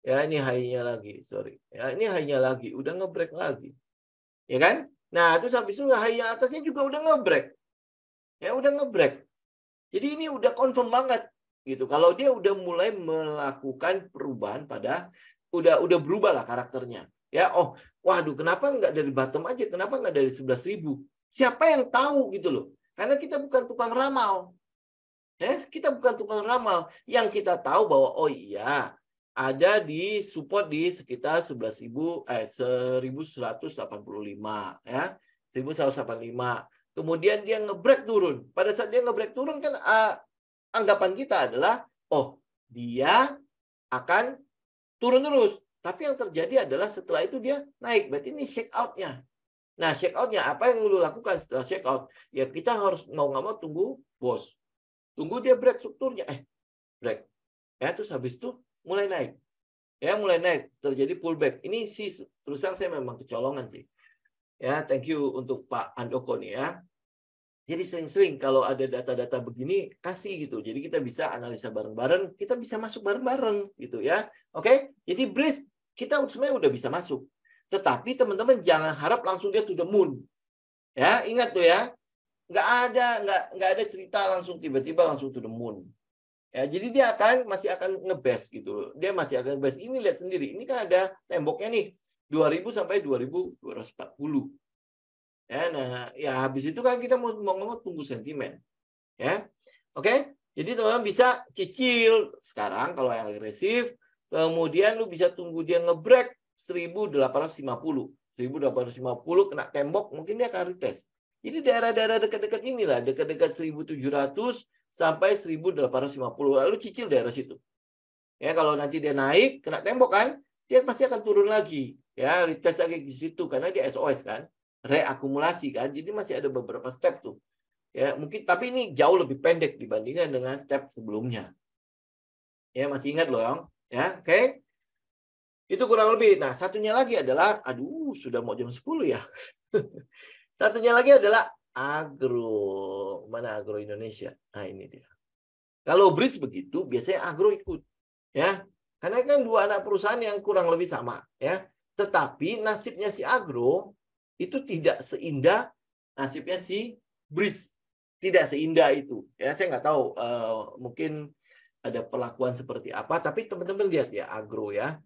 ya ini high-nya lagi sorry ya ini high-nya lagi udah ngebreak lagi ya kan nah itu sampai itu high yang atasnya juga udah ngebreak ya udah ngebreak. jadi ini udah confirm banget gitu kalau dia udah mulai melakukan perubahan pada udah udah berubah lah karakternya ya oh waduh kenapa nggak dari bottom aja kenapa nggak dari sebelas ribu siapa yang tahu gitu loh karena kita bukan tukang ramal. Ya, kita bukan tukang ramal. Yang kita tahu bahwa oh iya, ada di support di sekitar 11.000 eh 1185 ya. 1185. Kemudian dia ngebreak turun. Pada saat dia ngebreak turun kan uh, anggapan kita adalah oh, dia akan turun terus. Tapi yang terjadi adalah setelah itu dia naik. Berarti ini shake out-nya. Nah, check outnya apa yang lu lakukan setelah check out? Ya kita harus mau nggak mau tunggu bos. Tunggu dia break strukturnya. Eh, break. Ya, terus habis itu mulai naik. Ya, mulai naik. Terjadi pullback. Ini sih terus saya memang kecolongan sih. Ya, thank you untuk Pak Andoko nih ya. Jadi sering-sering kalau ada data-data begini kasih gitu. Jadi kita bisa analisa bareng-bareng, kita bisa masuk bareng-bareng gitu ya. Oke? Jadi bridge kita sebenarnya udah bisa masuk tetapi teman-teman jangan harap langsung dia to the moon. Ya, ingat tuh ya. Nggak ada nggak nggak ada cerita langsung tiba-tiba langsung to the moon. Ya, jadi dia akan masih akan ngebes gitu Dia masih akan ngebes. Ini lihat sendiri. Ini kan ada temboknya nih. 2000 sampai 2240. Ya, nah, ya habis itu kan kita mau ngomong tunggu sentimen. Ya. Oke? Jadi teman-teman bisa cicil sekarang kalau yang agresif, kemudian lu bisa tunggu dia ngebreak 1850. 1850 kena tembok, mungkin dia akan retest. Jadi daerah-daerah dekat-dekat inilah, dekat-dekat 1700 sampai 1850. Lalu cicil daerah situ. Ya, kalau nanti dia naik, kena tembok kan, dia pasti akan turun lagi. Ya, retest lagi di situ karena dia SOS kan, reakumulasi kan. Jadi masih ada beberapa step tuh. Ya, mungkin tapi ini jauh lebih pendek dibandingkan dengan step sebelumnya. Ya, masih ingat loh, ya. Oke. Okay? Itu kurang lebih. Nah, satunya lagi adalah, aduh, sudah mau jam 10 ya. <laughs> satunya lagi adalah agro. Mana agro Indonesia? Nah, ini dia. Kalau BRIS begitu, biasanya agro ikut. ya Karena kan dua anak perusahaan yang kurang lebih sama. ya Tetapi nasibnya si agro itu tidak seindah nasibnya si BRIS. Tidak seindah itu. Ya, saya nggak tahu. Uh, mungkin ada perlakuan seperti apa. Tapi teman-teman lihat ya agro ya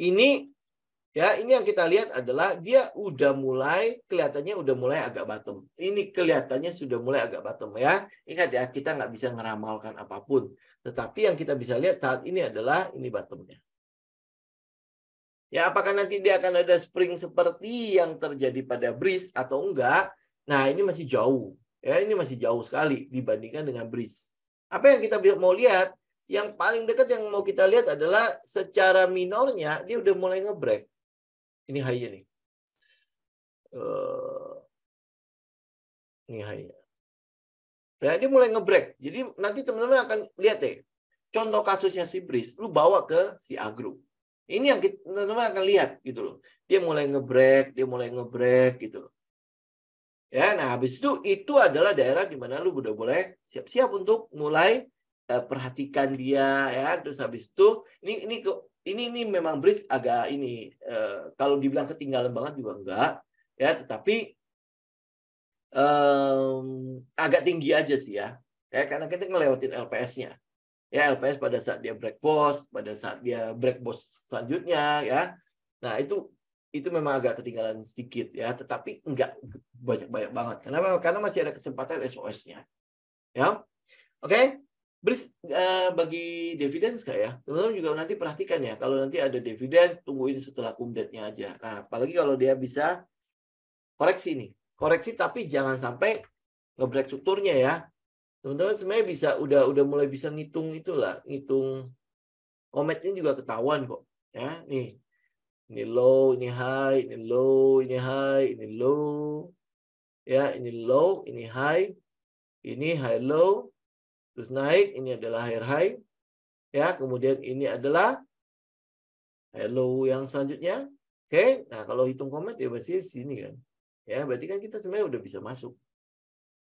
ini ya ini yang kita lihat adalah dia udah mulai kelihatannya udah mulai agak bottom. Ini kelihatannya sudah mulai agak bottom ya. Ingat ya kita nggak bisa ngeramalkan apapun. Tetapi yang kita bisa lihat saat ini adalah ini bottomnya. Ya apakah nanti dia akan ada spring seperti yang terjadi pada breeze atau enggak? Nah ini masih jauh. Ya ini masih jauh sekali dibandingkan dengan breeze. Apa yang kita mau lihat yang paling dekat yang mau kita lihat adalah secara minornya dia udah mulai ngebreak Ini high nih. Eh, ini high. Ya, dia mulai ngebreak Jadi nanti teman-teman akan lihat deh. Contoh kasusnya si Bris, lu bawa ke si Agro. Ini yang teman-teman akan lihat gitu loh. Dia mulai ngebreak dia mulai ngebreak gitu loh. Ya, nah habis itu itu adalah daerah di mana lu udah boleh siap-siap untuk mulai Eh, perhatikan dia ya terus habis itu ini ini ini ini memang Bris agak ini eh, kalau dibilang ketinggalan banget juga enggak ya tetapi eh, agak tinggi aja sih ya ya karena kita ngelewatin LPS-nya ya LPS pada saat dia break boss pada saat dia break boss selanjutnya ya nah itu itu memang agak ketinggalan sedikit ya tetapi enggak banyak banyak banget kenapa karena masih ada kesempatan SOS-nya ya oke okay? Beris, uh, bagi dividen nggak ya? Teman-teman juga nanti perhatikan ya, kalau nanti ada dividen, tungguin setelah kumdetnya aja. Nah, apalagi kalau dia bisa koreksi nih. Koreksi tapi jangan sampai ngebreak strukturnya ya. Teman-teman sebenarnya bisa udah udah mulai bisa ngitung itulah, ngitung kometnya juga ketahuan kok. Ya, nih. Ini low, ini high, ini low, ini high, ini low. Ya, ini low, ini high, ini high low, Terus naik, ini adalah air high. Ya, kemudian ini adalah higher low yang selanjutnya. Oke, okay? nah kalau hitung komet ya berarti sini kan. Ya, berarti kan kita sebenarnya udah bisa masuk.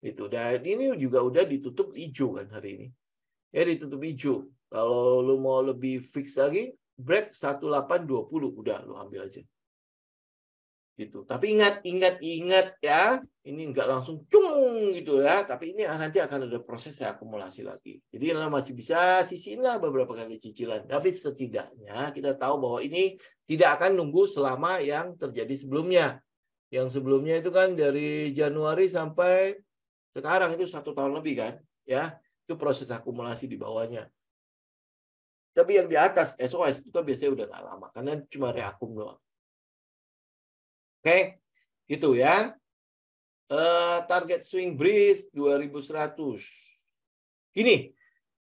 Itu dan ini juga udah ditutup hijau kan hari ini. Ya, ditutup hijau. Kalau lu mau lebih fix lagi, break 1820 udah lu ambil aja gitu tapi ingat ingat ingat ya ini nggak langsung cung dong gitu ya. Tapi ini nanti akan ada proses reakumulasi lagi. Jadi kalau masih bisa sisihlah beberapa kali cicilan. Tapi setidaknya kita tahu bahwa ini tidak akan nunggu selama yang terjadi sebelumnya. Yang sebelumnya itu kan dari Januari sampai sekarang itu satu tahun lebih kan. ya Itu proses akumulasi di bawahnya. Tapi yang di atas SOS itu kan biasanya udah nggak lama karena cuma reakum doang. Oke, okay? itu ya. Eh, target swing bridge 2100. Gini,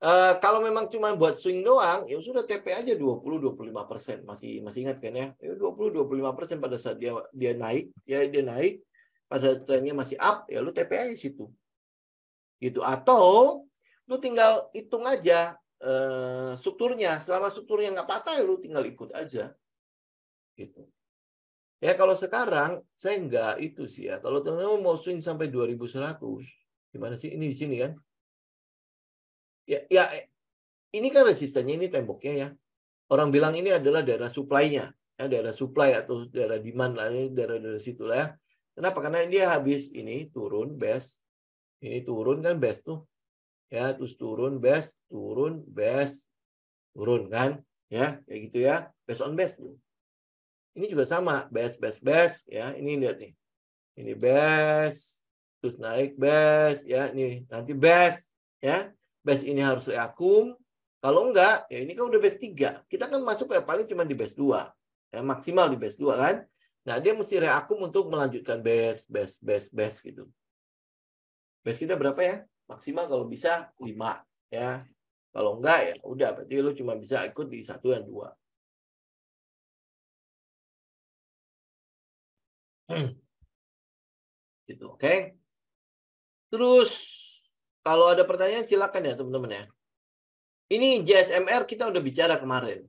uh, kalau memang cuma buat swing doang, ya sudah TP aja 20-25 persen. Masih masih ingat kan ya? ya 20-25 persen pada saat dia dia naik, ya dia naik. Pada trennya masih up, ya lu TP aja situ. Gitu. Atau lu tinggal hitung aja uh, strukturnya. Selama strukturnya nggak patah, ya lu tinggal ikut aja. Gitu. Ya kalau sekarang saya enggak itu sih ya. Kalau teman-teman mau swing sampai 2100, gimana sih ini di sini kan? Ya ya ini kan resistennya ini temboknya ya. Orang bilang ini adalah daerah supply-nya. Ya, daerah supply atau daerah demand lah, daerah-daerah situ lah ya. Kenapa? Karena dia habis ini turun base, ini turun kan base tuh. Ya, terus turun base, turun base, turun kan? Ya, kayak gitu ya. Base on base tuh. Ini juga sama, best, best, best, Ya, ini lihat nih. Ini best, terus naik best, Ya, ini nanti best, Ya, Best ini harus reakum. Kalau enggak, ya ini kan udah best 3. Kita kan masuk ya paling cuma di best dua, Ya, maksimal di best dua kan. Nah, dia mesti reakum untuk melanjutkan best, best, best, best gitu. Best kita berapa ya? Maksimal kalau bisa 5 ya. Kalau enggak ya udah berarti lu cuma bisa ikut di satu dan dua. Hmm. gitu, oke? Okay? Terus kalau ada pertanyaan silakan ya teman-teman ya. Ini JSMR kita udah bicara kemarin.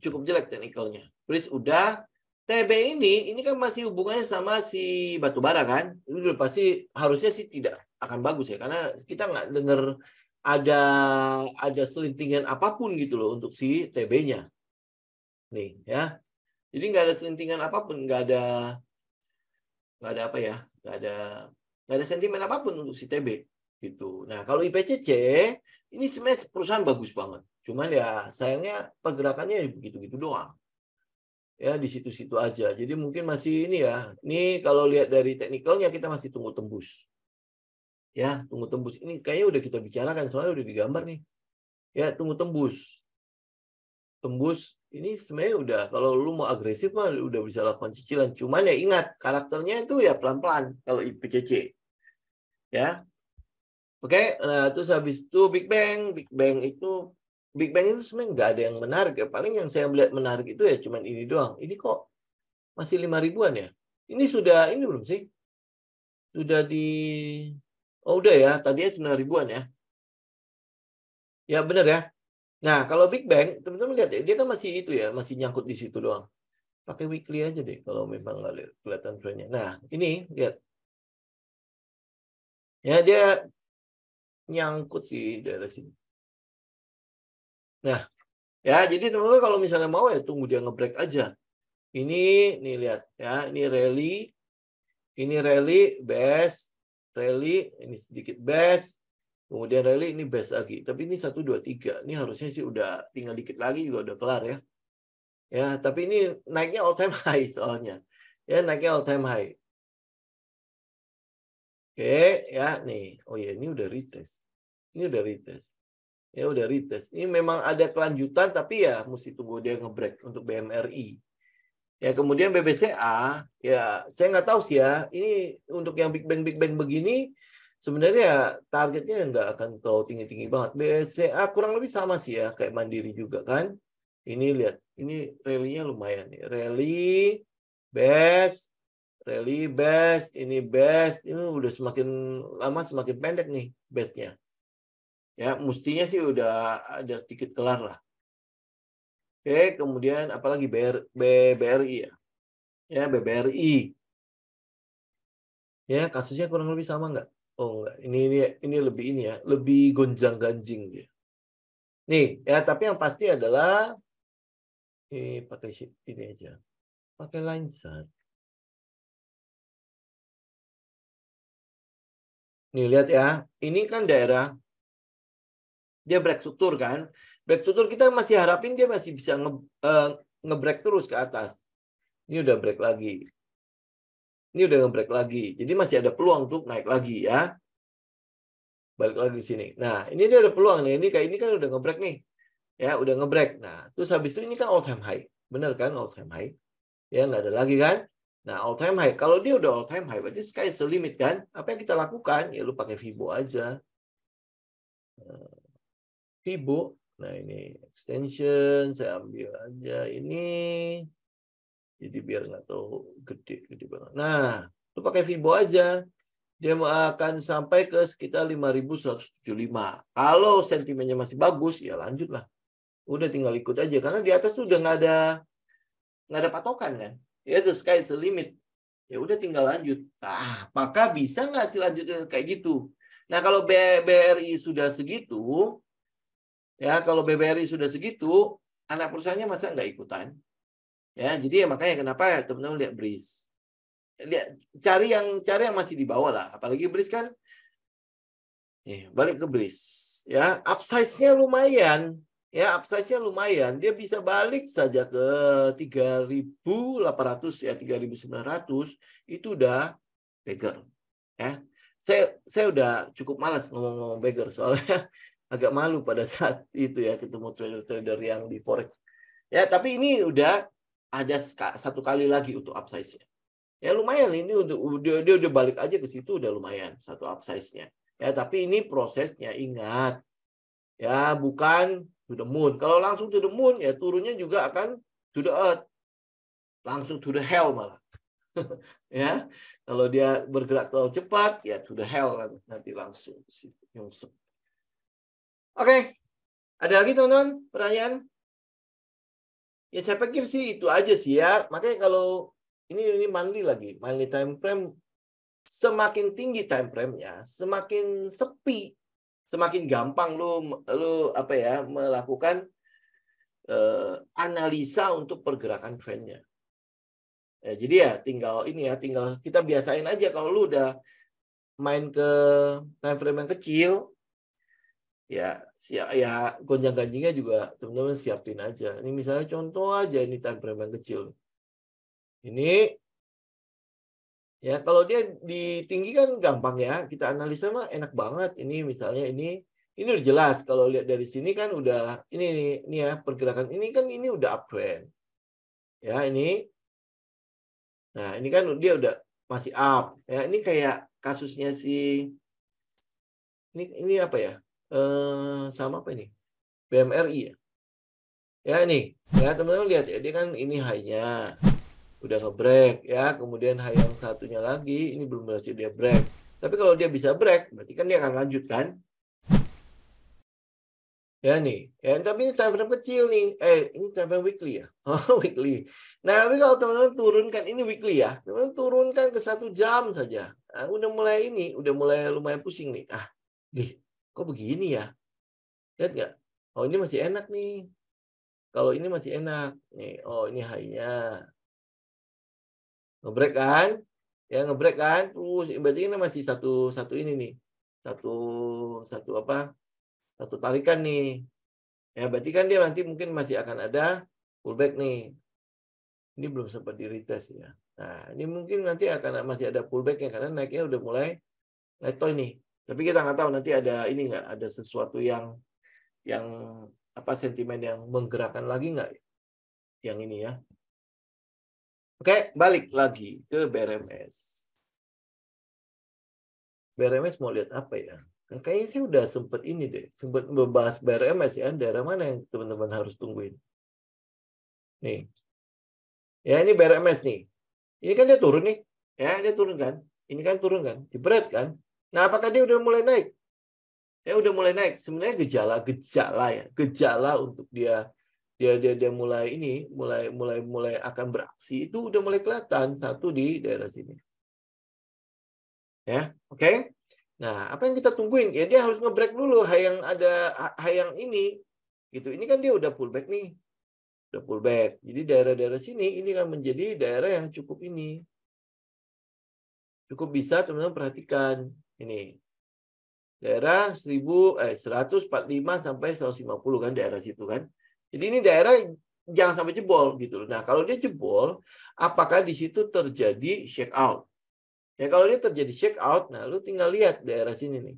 Cukup jelek teknikalnya. please udah. TB ini, ini kan masih hubungannya sama si batu bara kan? Ini udah pasti harusnya sih tidak akan bagus ya. Karena kita nggak dengar ada ada selintingan apapun gitu loh untuk si TB-nya. Nih ya. Jadi nggak ada selintingan apapun, nggak ada nggak ada apa ya nggak ada nggak ada sentimen apapun untuk si TB gitu. Nah kalau IPCC ini sebenarnya perusahaan bagus banget. Cuman ya sayangnya pergerakannya ya begitu-gitu doang. Ya di situ-situ aja. Jadi mungkin masih ini ya. Ini kalau lihat dari teknikalnya kita masih tunggu tembus. Ya tunggu tembus. Ini kayaknya udah kita bicarakan soalnya udah digambar nih. Ya tunggu tembus. Tembus ini sebenarnya udah kalau lu mau agresif mah udah bisa lakukan cicilan. Cuman ya ingat karakternya itu ya pelan-pelan kalau IPCC. Ya. Oke, nah terus habis itu Big Bang, Big Bang itu Big Bang itu sebenarnya nggak ada yang menarik ya. Paling yang saya melihat menarik itu ya cuman ini doang. Ini kok masih lima ribuan ya? Ini sudah ini belum sih? Sudah di Oh udah ya, tadinya sembilan ribuan ya. Ya benar ya. Nah, kalau Big Bang, teman-teman lihat ya, dia kan masih itu ya, masih nyangkut di situ doang. Pakai weekly aja deh kalau memang nggak kelihatan trennya. Nah, ini lihat. Ya, dia nyangkut di daerah sini. Nah, ya jadi teman-teman kalau misalnya mau ya tunggu dia ngebreak aja. Ini nih lihat ya, ini rally, ini rally best, rally ini sedikit best, Kemudian rally ini best lagi. Tapi ini 1, 2, 3. Ini harusnya sih udah tinggal dikit lagi juga udah kelar ya. Ya, tapi ini naiknya all time <laughs> high soalnya. Ya, naiknya all time high. Oke, ya nih. Oh ya, ini udah retest. Ini udah retest. Ya udah retest. Ini memang ada kelanjutan tapi ya mesti tunggu dia ngebreak untuk BMRI. Ya kemudian BBCA, ya saya nggak tahu sih ya. Ini untuk yang Big Bang Big Bang begini sebenarnya ya, targetnya nggak akan terlalu tinggi-tinggi banget. BCA kurang lebih sama sih ya, kayak Mandiri juga kan. Ini lihat, ini rally-nya lumayan nih. Rally, best, rally, best, ini best. Ini udah semakin lama semakin pendek nih bestnya. Ya, mestinya sih udah ada sedikit kelar lah. Oke, kemudian apalagi BR, BBRI ya. Ya, BBRI. Ya, kasusnya kurang lebih sama nggak? Oh enggak, ini ini ini lebih ini ya, lebih gonjang ganjing dia. Nih ya, tapi yang pasti adalah ini pakai ini aja, pakai line chart. Nih lihat ya, ini kan daerah dia break struktur kan, break struktur kita masih harapin dia masih bisa nge, uh, ngebreak terus ke atas. Ini udah break lagi. Ini udah ngebreak lagi. Jadi masih ada peluang untuk naik lagi ya. Balik lagi ke sini. Nah, ini dia ada peluang nih. Ini kayak ini kan udah ngebreak nih. Ya, udah ngebreak. Nah, terus habis itu ini kan all time high. Bener kan all time high? Ya, nggak ada lagi kan? Nah, all time high. Kalau dia udah all time high, berarti sky is the limit kan? Apa yang kita lakukan? Ya lu pakai Fibo aja. Fibo. Nah, ini extension saya ambil aja ini. Jadi biar nggak terlalu gede, gede banget. Nah, lu pakai fibo aja. Dia akan sampai ke sekitar 5175. Kalau sentimennya masih bagus, ya lanjutlah. Udah tinggal ikut aja. Karena di atas sudah nggak ada nggak ada patokan kan. Ya the sky is the limit. Ya udah tinggal lanjut. Ah, maka bisa nggak sih lanjutnya kayak gitu? Nah, kalau BBRI sudah segitu, ya kalau BBRI sudah segitu, anak perusahaannya masa nggak ikutan? Ya, jadi ya makanya kenapa ya teman-teman lihat bris Lihat cari yang cari yang masih di bawah lah, apalagi bris kan Nih, balik ke bris Ya, upsize-nya lumayan. Ya, upsize-nya lumayan. Dia bisa balik saja ke 3.800 ya 3.900 itu udah beggar. Ya. Saya saya udah cukup malas ngomong-ngomong beggar soalnya <laughs> agak malu pada saat itu ya ketemu trader-trader yang di forex. Ya, tapi ini udah ada satu kali lagi untuk upsize-nya. Ya lumayan ini udah, udah dia udah balik aja ke situ udah lumayan satu upsize-nya. Ya tapi ini prosesnya ingat. Ya bukan to the moon. Kalau langsung to the moon ya turunnya juga akan to the earth. Langsung to the hell malah. <laughs> ya kalau dia bergerak terlalu cepat ya to the hell kan, nanti langsung ke situ. Oke, okay. ada lagi teman-teman pertanyaan? Ya saya pikir sih itu aja sih ya. Makanya kalau ini ini manly lagi, manly time frame semakin tinggi time frame-nya, semakin sepi, semakin gampang lu lu apa ya melakukan uh, analisa untuk pergerakan trendnya. Ya, jadi ya tinggal ini ya tinggal kita biasain aja kalau lu udah main ke time frame yang kecil ya siap ya gonjang ganjingnya juga teman-teman siapin aja ini misalnya contoh aja ini time yang kecil ini ya kalau dia ditinggikan gampang ya kita analisa mah enak banget ini misalnya ini ini udah jelas kalau lihat dari sini kan udah ini nih ini ya pergerakan ini kan ini udah uptrend ya ini nah ini kan dia udah masih up ya ini kayak kasusnya si ini ini apa ya Eh, sama apa ini? BMRI ya. Ya ini, ya teman-teman lihat ya, dia kan ini hanya udah ngebreak ya, kemudian high yang satunya lagi ini belum berhasil dia break. Tapi kalau dia bisa break, berarti kan dia akan lanjut kan? Ya nih, ya tapi ini time frame kecil nih. Eh, ini time frame weekly ya. <laughs> Oh, weekly. Nah, tapi kalau teman-teman turunkan ini weekly ya. Teman-teman turunkan ke satu jam saja. Nah, udah mulai ini, udah mulai lumayan pusing nih. Ah, nih, kok begini ya lihat nggak oh ini masih enak nih kalau ini masih enak nih oh ini hanya ngebrek kan ya ngebrek kan terus berarti ini masih satu satu ini nih satu satu apa satu tarikan nih ya berarti kan dia nanti mungkin masih akan ada pullback nih ini belum sempat di retest ya nah ini mungkin nanti akan masih ada pullback ya karena naiknya udah mulai letoy nih tapi kita nggak tahu nanti ada ini nggak, ada sesuatu yang yang apa sentimen yang menggerakkan lagi nggak yang ini ya. Oke, balik lagi ke BRMS. BRMS mau lihat apa ya? Nah, kayaknya sih udah sempet ini deh, sempet membahas BRMS ya, daerah mana yang teman-teman harus tungguin. Nih. Ya, ini BRMS nih. Ini kan dia turun nih. Ya, dia turun kan. Ini kan turun kan. Jebret kan. Nah, apakah dia udah mulai naik? Ya udah mulai naik. Sebenarnya gejala-gejala ya, gejala untuk dia dia dia dia mulai ini, mulai mulai mulai akan beraksi itu udah mulai kelihatan satu di daerah sini. Ya, oke. Okay? Nah, apa yang kita tungguin? Ya dia harus ngebreak dulu hayang ada hayang ini gitu. Ini kan dia udah pullback nih. Udah pullback. Jadi daerah-daerah sini ini kan menjadi daerah yang cukup ini. Cukup bisa teman-teman perhatikan ini daerah 1000 eh 145 sampai 150 kan daerah situ kan. Jadi ini daerah jangan sampai jebol gitu Nah, kalau dia jebol, apakah di situ terjadi shake out? Ya kalau dia terjadi shake out, nah lu tinggal lihat daerah sini nih.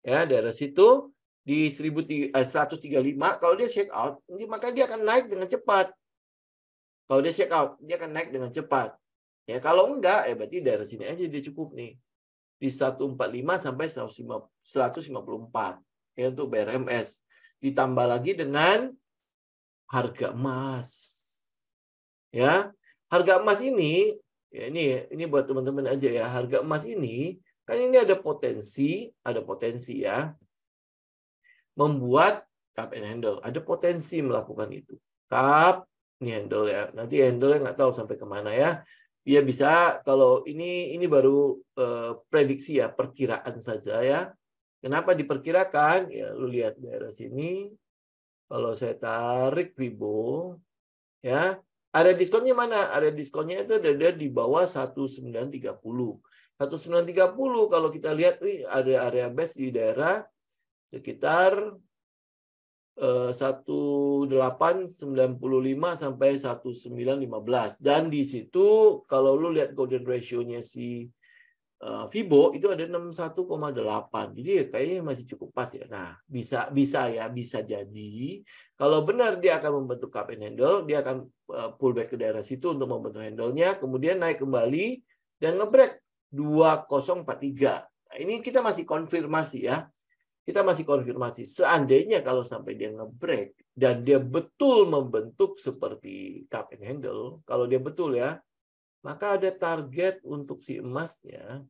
Ya, daerah situ di 135 eh, kalau dia shake out, maka dia akan naik dengan cepat. Kalau dia shake out, dia akan naik dengan cepat. Ya, kalau enggak, ya berarti daerah sini aja dia cukup nih. Di 145 sampai 154. Ya, untuk BRMS. Ditambah lagi dengan harga emas. Ya, harga emas ini ya ini ini buat teman-teman aja ya. Harga emas ini kan ini ada potensi, ada potensi ya membuat cap and handle. Ada potensi melakukan itu. cap ini handle ya. Nanti handle nggak tahu sampai kemana ya. Ya bisa kalau ini ini baru eh, prediksi ya perkiraan saja ya kenapa diperkirakan ya lu lihat daerah sini kalau saya tarik Vibo ya ada diskonnya mana Area diskonnya itu ada di bawah 1930 1930 kalau kita lihat wih, ada area base di daerah sekitar 1895 eh, sampai 1915 dan di situ kalau lu lihat golden ratio-nya si Fibo eh, itu ada 61,8. Jadi ya, kayaknya masih cukup pas ya. Nah, bisa bisa ya, bisa jadi kalau benar dia akan membentuk cup and handle, dia akan eh, pull back ke daerah situ untuk membentuk handle-nya, kemudian naik kembali dan ngebreak 2043. Nah, ini kita masih konfirmasi ya. Kita masih konfirmasi. Seandainya kalau sampai dia ngebreak dan dia betul membentuk seperti cup and handle, kalau dia betul ya, maka ada target untuk si emasnya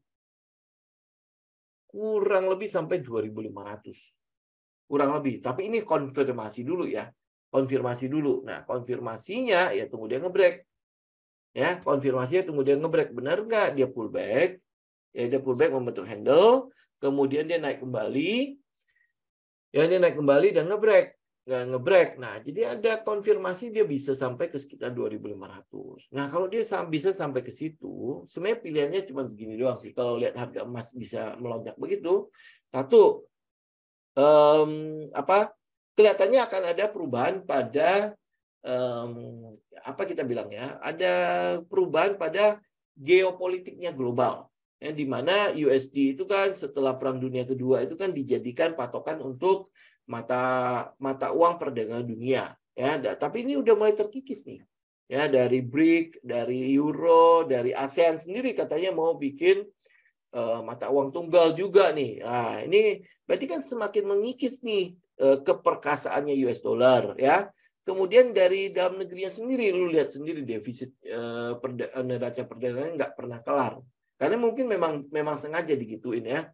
kurang lebih sampai 2.500. Kurang lebih. Tapi ini konfirmasi dulu ya. Konfirmasi dulu. Nah, konfirmasinya ya tunggu dia ngebreak. Ya, konfirmasinya tunggu dia ngebreak. Benar nggak? Dia pullback. Ya, dia pullback membentuk handle. Kemudian dia naik kembali. Ya ini naik kembali dan ngebreak, nggak ngebreak Nah jadi ada konfirmasi dia bisa sampai ke sekitar 2.500. Nah kalau dia bisa sampai ke situ, sebenarnya pilihannya cuma begini doang sih. Kalau lihat harga emas bisa melonjak begitu, satu um, apa kelihatannya akan ada perubahan pada um, apa kita bilang ya, ada perubahan pada geopolitiknya global. Ya, di mana USD itu kan setelah Perang Dunia Kedua itu kan dijadikan patokan untuk mata mata uang perdagangan dunia. Ya, tapi ini udah mulai terkikis nih. Ya, dari BRIC, dari Euro, dari ASEAN sendiri katanya mau bikin uh, mata uang tunggal juga nih. Nah, ini berarti kan semakin mengikis nih uh, keperkasaannya US dollar ya. Kemudian dari dalam negerinya sendiri, lu lihat sendiri defisit uh, perda neraca perdagangan nggak pernah kelar. Karena mungkin memang memang sengaja digituin ya.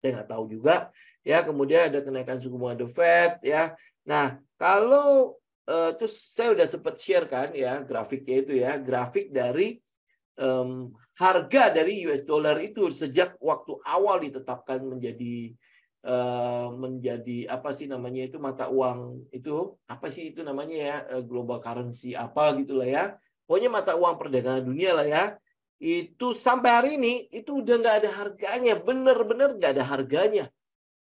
Saya nggak tahu juga. Ya, kemudian ada kenaikan suku bunga The Fed ya. Nah, kalau uh, terus saya udah sempat share kan ya grafiknya itu ya, grafik dari um, harga dari US dollar itu sejak waktu awal ditetapkan menjadi uh, menjadi apa sih namanya itu mata uang itu apa sih itu namanya ya eh, global currency apa gitulah ya pokoknya mata uang perdagangan dunia lah ya itu sampai hari ini itu udah nggak ada harganya bener-bener nggak ada harganya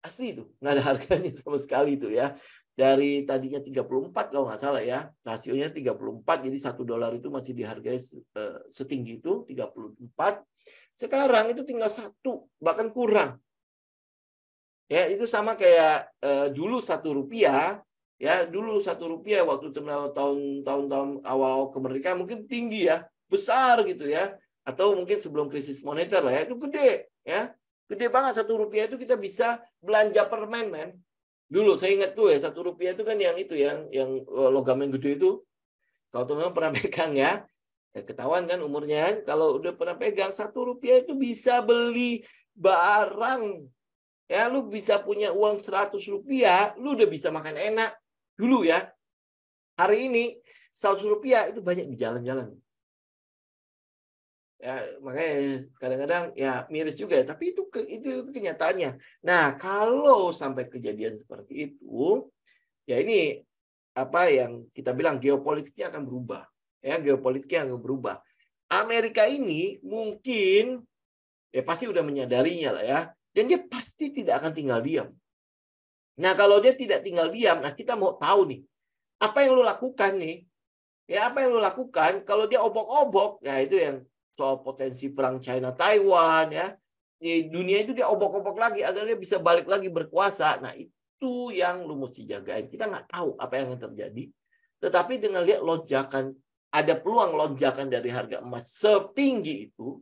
asli itu nggak ada <laughs> harganya sama sekali itu ya dari tadinya 34 kalau nggak salah ya rasionya 34 jadi satu dolar itu masih dihargai eh, setinggi itu 34 sekarang itu tinggal satu bahkan kurang ya itu sama kayak eh, dulu satu rupiah ya dulu satu rupiah waktu tahun-tahun awal kemerdekaan mungkin tinggi ya besar gitu ya atau mungkin sebelum krisis moneter lah ya itu gede ya gede banget satu rupiah itu kita bisa belanja permen men dulu saya ingat tuh ya satu rupiah itu kan yang itu yang yang eh, logam yang gede itu kalau teman-teman <laughs> pernah pegang ya ya ketahuan kan umurnya kalau udah pernah pegang satu rupiah itu bisa beli barang ya lu bisa punya uang seratus rupiah lu udah bisa makan enak dulu ya hari ini seratus rupiah itu banyak di jalan-jalan ya makanya kadang-kadang ya miris juga ya tapi itu itu, kenyataannya nah kalau sampai kejadian seperti itu ya ini apa yang kita bilang geopolitiknya akan berubah ya geopolitiknya akan berubah Amerika ini mungkin ya pasti udah menyadarinya lah ya dan dia pasti tidak akan tinggal diam nah kalau dia tidak tinggal diam nah kita mau tahu nih apa yang lo lakukan nih ya apa yang lo lakukan kalau dia obok-obok ya itu yang soal potensi perang China Taiwan ya di dunia itu dia obok-obok lagi agar dia bisa balik lagi berkuasa nah itu yang lu mesti jagain kita nggak tahu apa yang akan terjadi tetapi dengan lihat lonjakan ada peluang lonjakan dari harga emas setinggi itu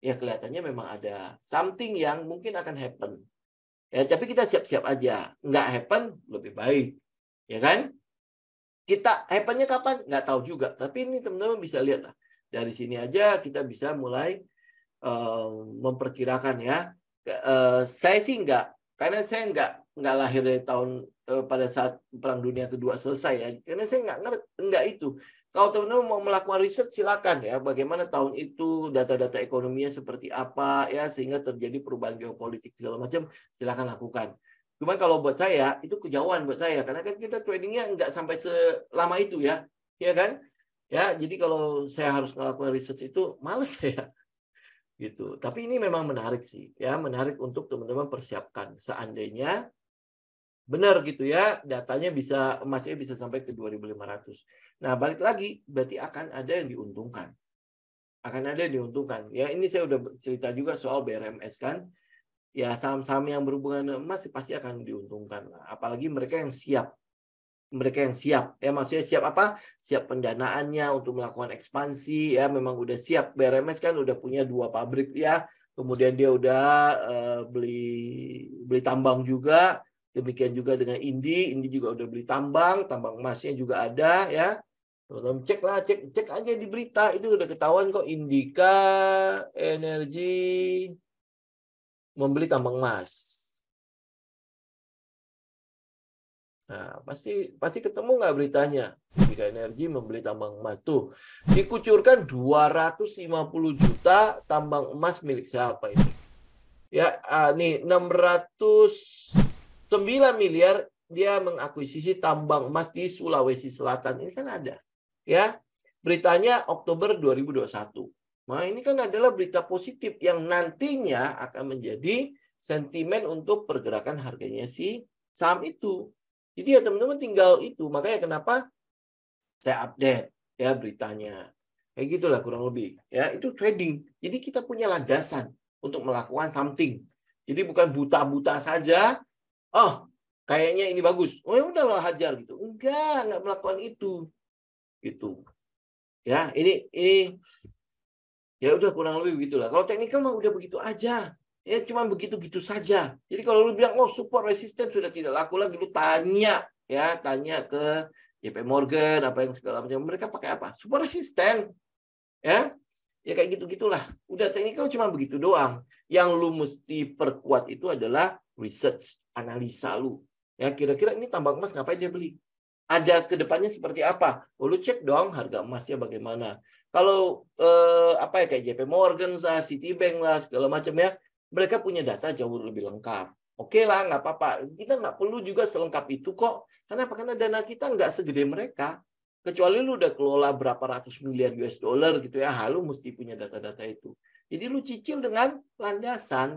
ya kelihatannya memang ada something yang mungkin akan happen ya tapi kita siap-siap aja nggak happen lebih baik ya kan kita happennya kapan nggak tahu juga tapi ini teman-teman bisa lihat lah dari sini aja kita bisa mulai uh, memperkirakan ya. Uh, saya sih enggak, karena saya enggak nggak lahir dari tahun uh, pada saat perang dunia kedua selesai ya karena saya enggak ngerti nggak itu kalau teman-teman mau melakukan riset silakan ya bagaimana tahun itu data-data ekonominya seperti apa ya sehingga terjadi perubahan geopolitik segala macam silakan lakukan cuman kalau buat saya itu kejauhan buat saya karena kan kita tradingnya nggak sampai selama itu ya ya kan Ya, jadi kalau saya harus melakukan riset itu males ya <laughs> Gitu. Tapi ini memang menarik sih, ya, menarik untuk teman-teman persiapkan seandainya benar gitu ya, datanya bisa emasnya bisa sampai ke 2500. Nah, balik lagi berarti akan ada yang diuntungkan. Akan ada yang diuntungkan. Ya, ini saya udah cerita juga soal BRMS kan ya saham-saham yang berhubungan emas pasti akan diuntungkan apalagi mereka yang siap mereka yang siap ya maksudnya siap apa siap pendanaannya untuk melakukan ekspansi ya memang udah siap BRMS kan udah punya dua pabrik ya kemudian dia udah uh, beli beli tambang juga demikian juga dengan Indi Indi juga udah beli tambang tambang emasnya juga ada ya Tolong cek lah cek cek aja di berita itu udah ketahuan kok Indika Energi membeli tambang emas Nah, pasti pasti ketemu nggak beritanya? Jika Energi membeli tambang emas tuh dikucurkan 250 juta tambang emas milik siapa ini? Ya, uh, nih 609 miliar dia mengakuisisi tambang emas di Sulawesi Selatan. Ini kan ada. Ya. Beritanya Oktober 2021. Nah, ini kan adalah berita positif yang nantinya akan menjadi sentimen untuk pergerakan harganya si saham itu. Jadi ya teman-teman tinggal itu. Makanya kenapa saya update ya beritanya. Kayak gitulah kurang lebih. Ya, itu trading. Jadi kita punya landasan untuk melakukan something. Jadi bukan buta-buta saja. Oh, kayaknya ini bagus. Oh ya udah hajar gitu. Enggak, enggak melakukan itu. Gitu. Ya, ini ini ya udah kurang lebih begitulah. Kalau teknikal mah udah begitu aja. Ya cuma begitu-gitu saja. Jadi kalau lu bilang oh support resisten sudah tidak laku lagi lu tanya ya tanya ke JP Morgan apa yang segala macam mereka pakai apa? Support resisten. Ya. Ya kayak gitu-gitulah. Udah teknikal cuma begitu doang. Yang lu mesti perkuat itu adalah research, analisa lu. Ya kira-kira ini tambang emas ngapain dia beli? Ada kedepannya seperti apa? Oh, lu cek dong harga emasnya bagaimana. Kalau eh, apa ya kayak JP Morgan lah, Citibank lah segala macam ya, mereka punya data jauh lebih lengkap. Oke okay lah, nggak apa-apa. Kita nggak perlu juga selengkap itu kok. Karena apa? Karena dana kita nggak segede mereka. Kecuali lu udah kelola berapa ratus miliar US dollar gitu ya, halu mesti punya data-data itu. Jadi lu cicil dengan landasan.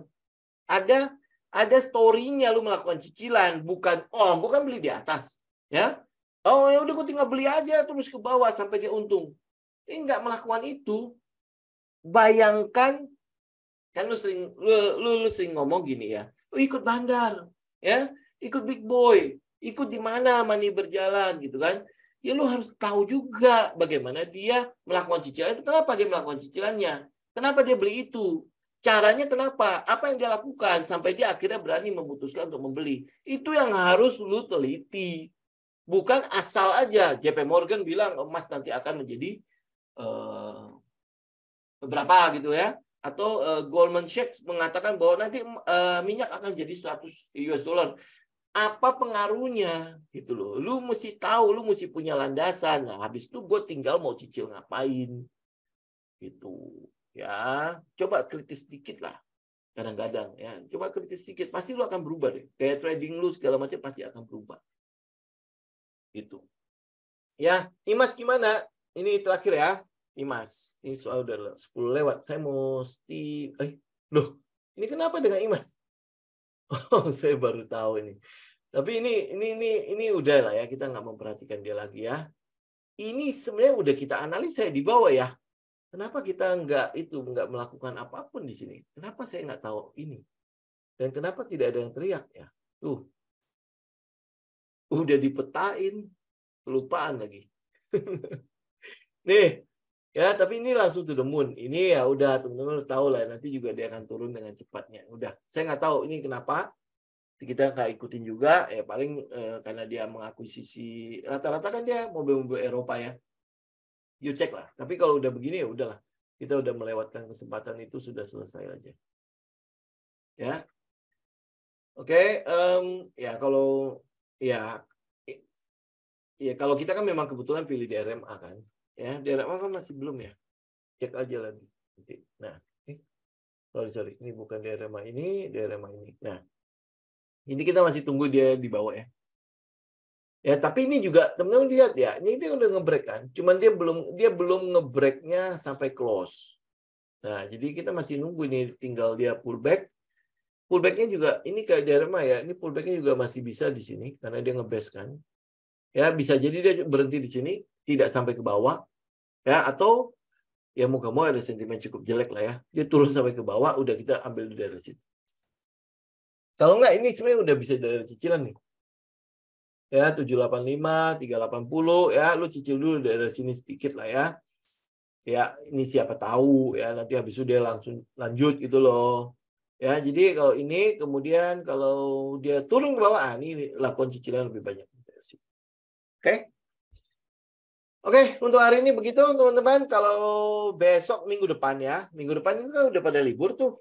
Ada ada story-nya lu melakukan cicilan, bukan oh gue kan beli di atas, ya. Oh ya udah gue tinggal beli aja terus ke bawah sampai dia untung. Ini nggak melakukan itu. Bayangkan Kan lu sering lu, lu, lu sering ngomong gini ya. Lu ikut bandar, ya. Ikut big boy, ikut di mana money berjalan gitu kan. Ya lu harus tahu juga bagaimana dia melakukan cicilan itu, kenapa dia melakukan cicilannya? Kenapa dia beli itu? Caranya kenapa? Apa yang dia lakukan sampai dia akhirnya berani memutuskan untuk membeli? Itu yang harus lu teliti. Bukan asal aja. JP Morgan bilang emas oh, nanti akan menjadi uh, berapa gitu ya atau uh, Goldman Sachs mengatakan bahwa nanti uh, minyak akan jadi 100 US dollar. Apa pengaruhnya gitu loh. Lu mesti tahu, lu mesti punya landasan. Nah, habis itu gue tinggal mau cicil ngapain. Gitu. Ya, coba kritis sedikit lah. Kadang-kadang ya, coba kritis sedikit pasti lu akan berubah deh. Kayak trading lu segala macam pasti akan berubah. Gitu. Ya, Imas gimana? Ini terakhir ya. Imas, ini soal udah 10 lewat. Saya mau mesti, eh, loh, ini kenapa dengan Imas? <laughs> Oh, saya baru tahu ini. Tapi ini, ini, ini, ini udah lah ya, kita nggak memperhatikan dia lagi ya. Ini sebenarnya udah kita analisa ya, di bawah ya. Kenapa kita nggak itu nggak melakukan apapun di sini? Kenapa saya nggak tahu ini? Dan kenapa tidak ada yang teriak ya? Tuh, udah dipetain, kelupaan lagi. <laughs> Nih, Ya, tapi ini langsung to the moon. Ini ya udah teman-teman tahu lah nanti juga dia akan turun dengan cepatnya. Udah, saya nggak tahu ini kenapa kita nggak ikutin juga ya paling eh, karena dia mengakuisisi rata-rata kan dia mobil-mobil Eropa ya you check lah tapi kalau udah begini ya udahlah kita udah melewatkan kesempatan itu sudah selesai aja ya oke okay, um, ya kalau ya ya kalau kita kan memang kebetulan pilih DRMA kan ya di mana kan masih belum ya cek aja lagi nanti nah ini sorry sorry ini bukan daerah mah ini daerah mah ini nah ini kita masih tunggu dia di bawah ya ya tapi ini juga teman-teman lihat ya ini dia udah ngebreak kan cuman dia belum dia belum ngebreaknya sampai close nah jadi kita masih nunggu ini tinggal dia pullback pullbacknya juga ini kayak daerah mah ya ini pullbacknya juga masih bisa di sini karena dia ngebase kan ya bisa jadi dia berhenti di sini tidak sampai ke bawah ya atau ya mau kamu ada sentimen cukup jelek lah ya dia turun sampai ke bawah udah kita ambil dari situ kalau nggak ini sebenarnya udah bisa dari cicilan nih ya 785 380 ya lu cicil dulu dari sini sedikit lah ya ya ini siapa tahu ya nanti habis itu dia langsung lanjut gitu loh ya jadi kalau ini kemudian kalau dia turun ke bawah ah, ini lakukan cicilan lebih banyak Oke? Oke, untuk hari ini begitu teman-teman. Kalau besok minggu depan ya, minggu depan itu kan udah pada libur tuh.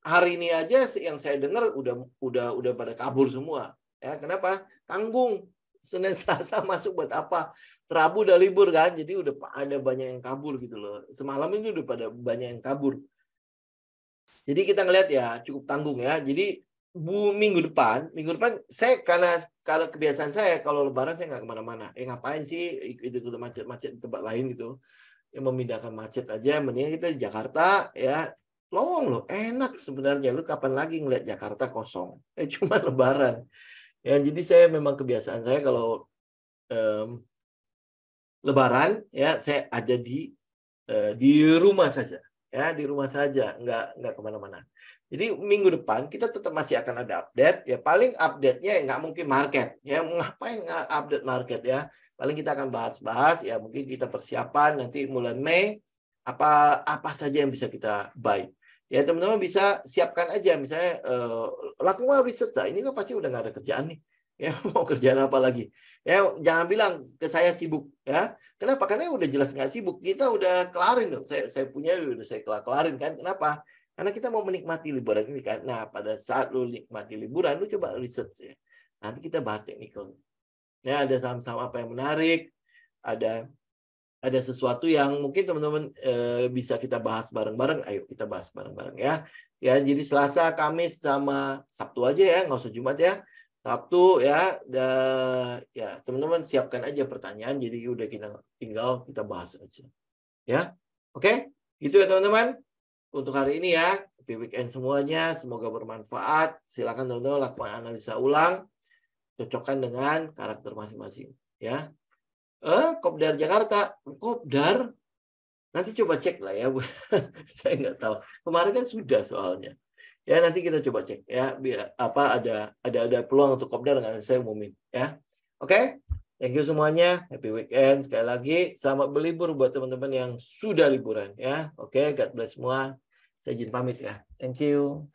Hari ini aja yang saya dengar udah udah udah pada kabur semua. Ya, kenapa? Tanggung. Senin <laughs> Selasa masuk buat apa? Rabu udah libur kan, jadi udah ada banyak yang kabur gitu loh. Semalam itu udah pada banyak yang kabur. Jadi kita ngeliat ya cukup tanggung ya. Jadi bu minggu depan minggu depan saya karena kalau kebiasaan saya kalau lebaran saya nggak kemana-mana eh ngapain sih itu ikut macet-macet di tempat lain gitu yang memindahkan macet aja mendingan kita di Jakarta ya lowong loh enak sebenarnya lu kapan lagi ngeliat Jakarta kosong eh <laughs> cuma lebaran ya jadi saya memang kebiasaan saya kalau um, lebaran ya saya ada di uh, di rumah saja ya di rumah saja nggak nggak kemana-mana jadi minggu depan kita tetap masih akan ada update. Ya paling update-nya ya nggak mungkin market. Ya ngapain nggak update market ya? Paling kita akan bahas-bahas ya mungkin kita persiapan nanti bulan Mei apa apa saja yang bisa kita buy. Ya teman-teman bisa siapkan aja misalnya eh, lakukan riset lah. Ini kan pasti udah nggak ada kerjaan nih. <laughs> Ya mau kerjaan apa lagi? Ya jangan bilang ke saya sibuk ya. Kenapa? Karena udah jelas nggak sibuk. Kita udah kelarin dong. Saya saya punya udah saya kelar kelarin kan. Kenapa? Karena kita mau menikmati liburan ini kan. Nah, pada saat lu nikmati liburan, lu coba riset ya. Nanti kita bahas teknikal. Ya, ada saham-saham apa yang menarik, ada ada sesuatu yang mungkin teman-teman e, bisa kita bahas bareng-bareng. Ayo kita bahas bareng-bareng ya. Ya, jadi Selasa, Kamis sama Sabtu aja ya, nggak usah Jumat ya. Sabtu ya, da, ya teman-teman siapkan aja pertanyaan. Jadi udah kita tinggal kita bahas aja. Ya, oke, okay? gitu ya teman-teman untuk hari ini ya. Happy weekend semuanya. Semoga bermanfaat. Silakan teman-teman lakukan analisa ulang. Cocokkan dengan karakter masing-masing. Ya. Eh, Kopdar Jakarta. Kopdar? Nanti coba cek lah ya. <laughs> Saya nggak tahu. Kemarin kan sudah soalnya. Ya nanti kita coba cek ya. Biar, apa ada ada ada peluang untuk Kopdar nggak saya umumin ya. Oke. Okay? Thank you semuanya. Happy weekend sekali lagi. Selamat berlibur buat teman-teman yang sudah liburan ya. Oke, okay, God bless semua. Saya izin pamit ya. Thank you.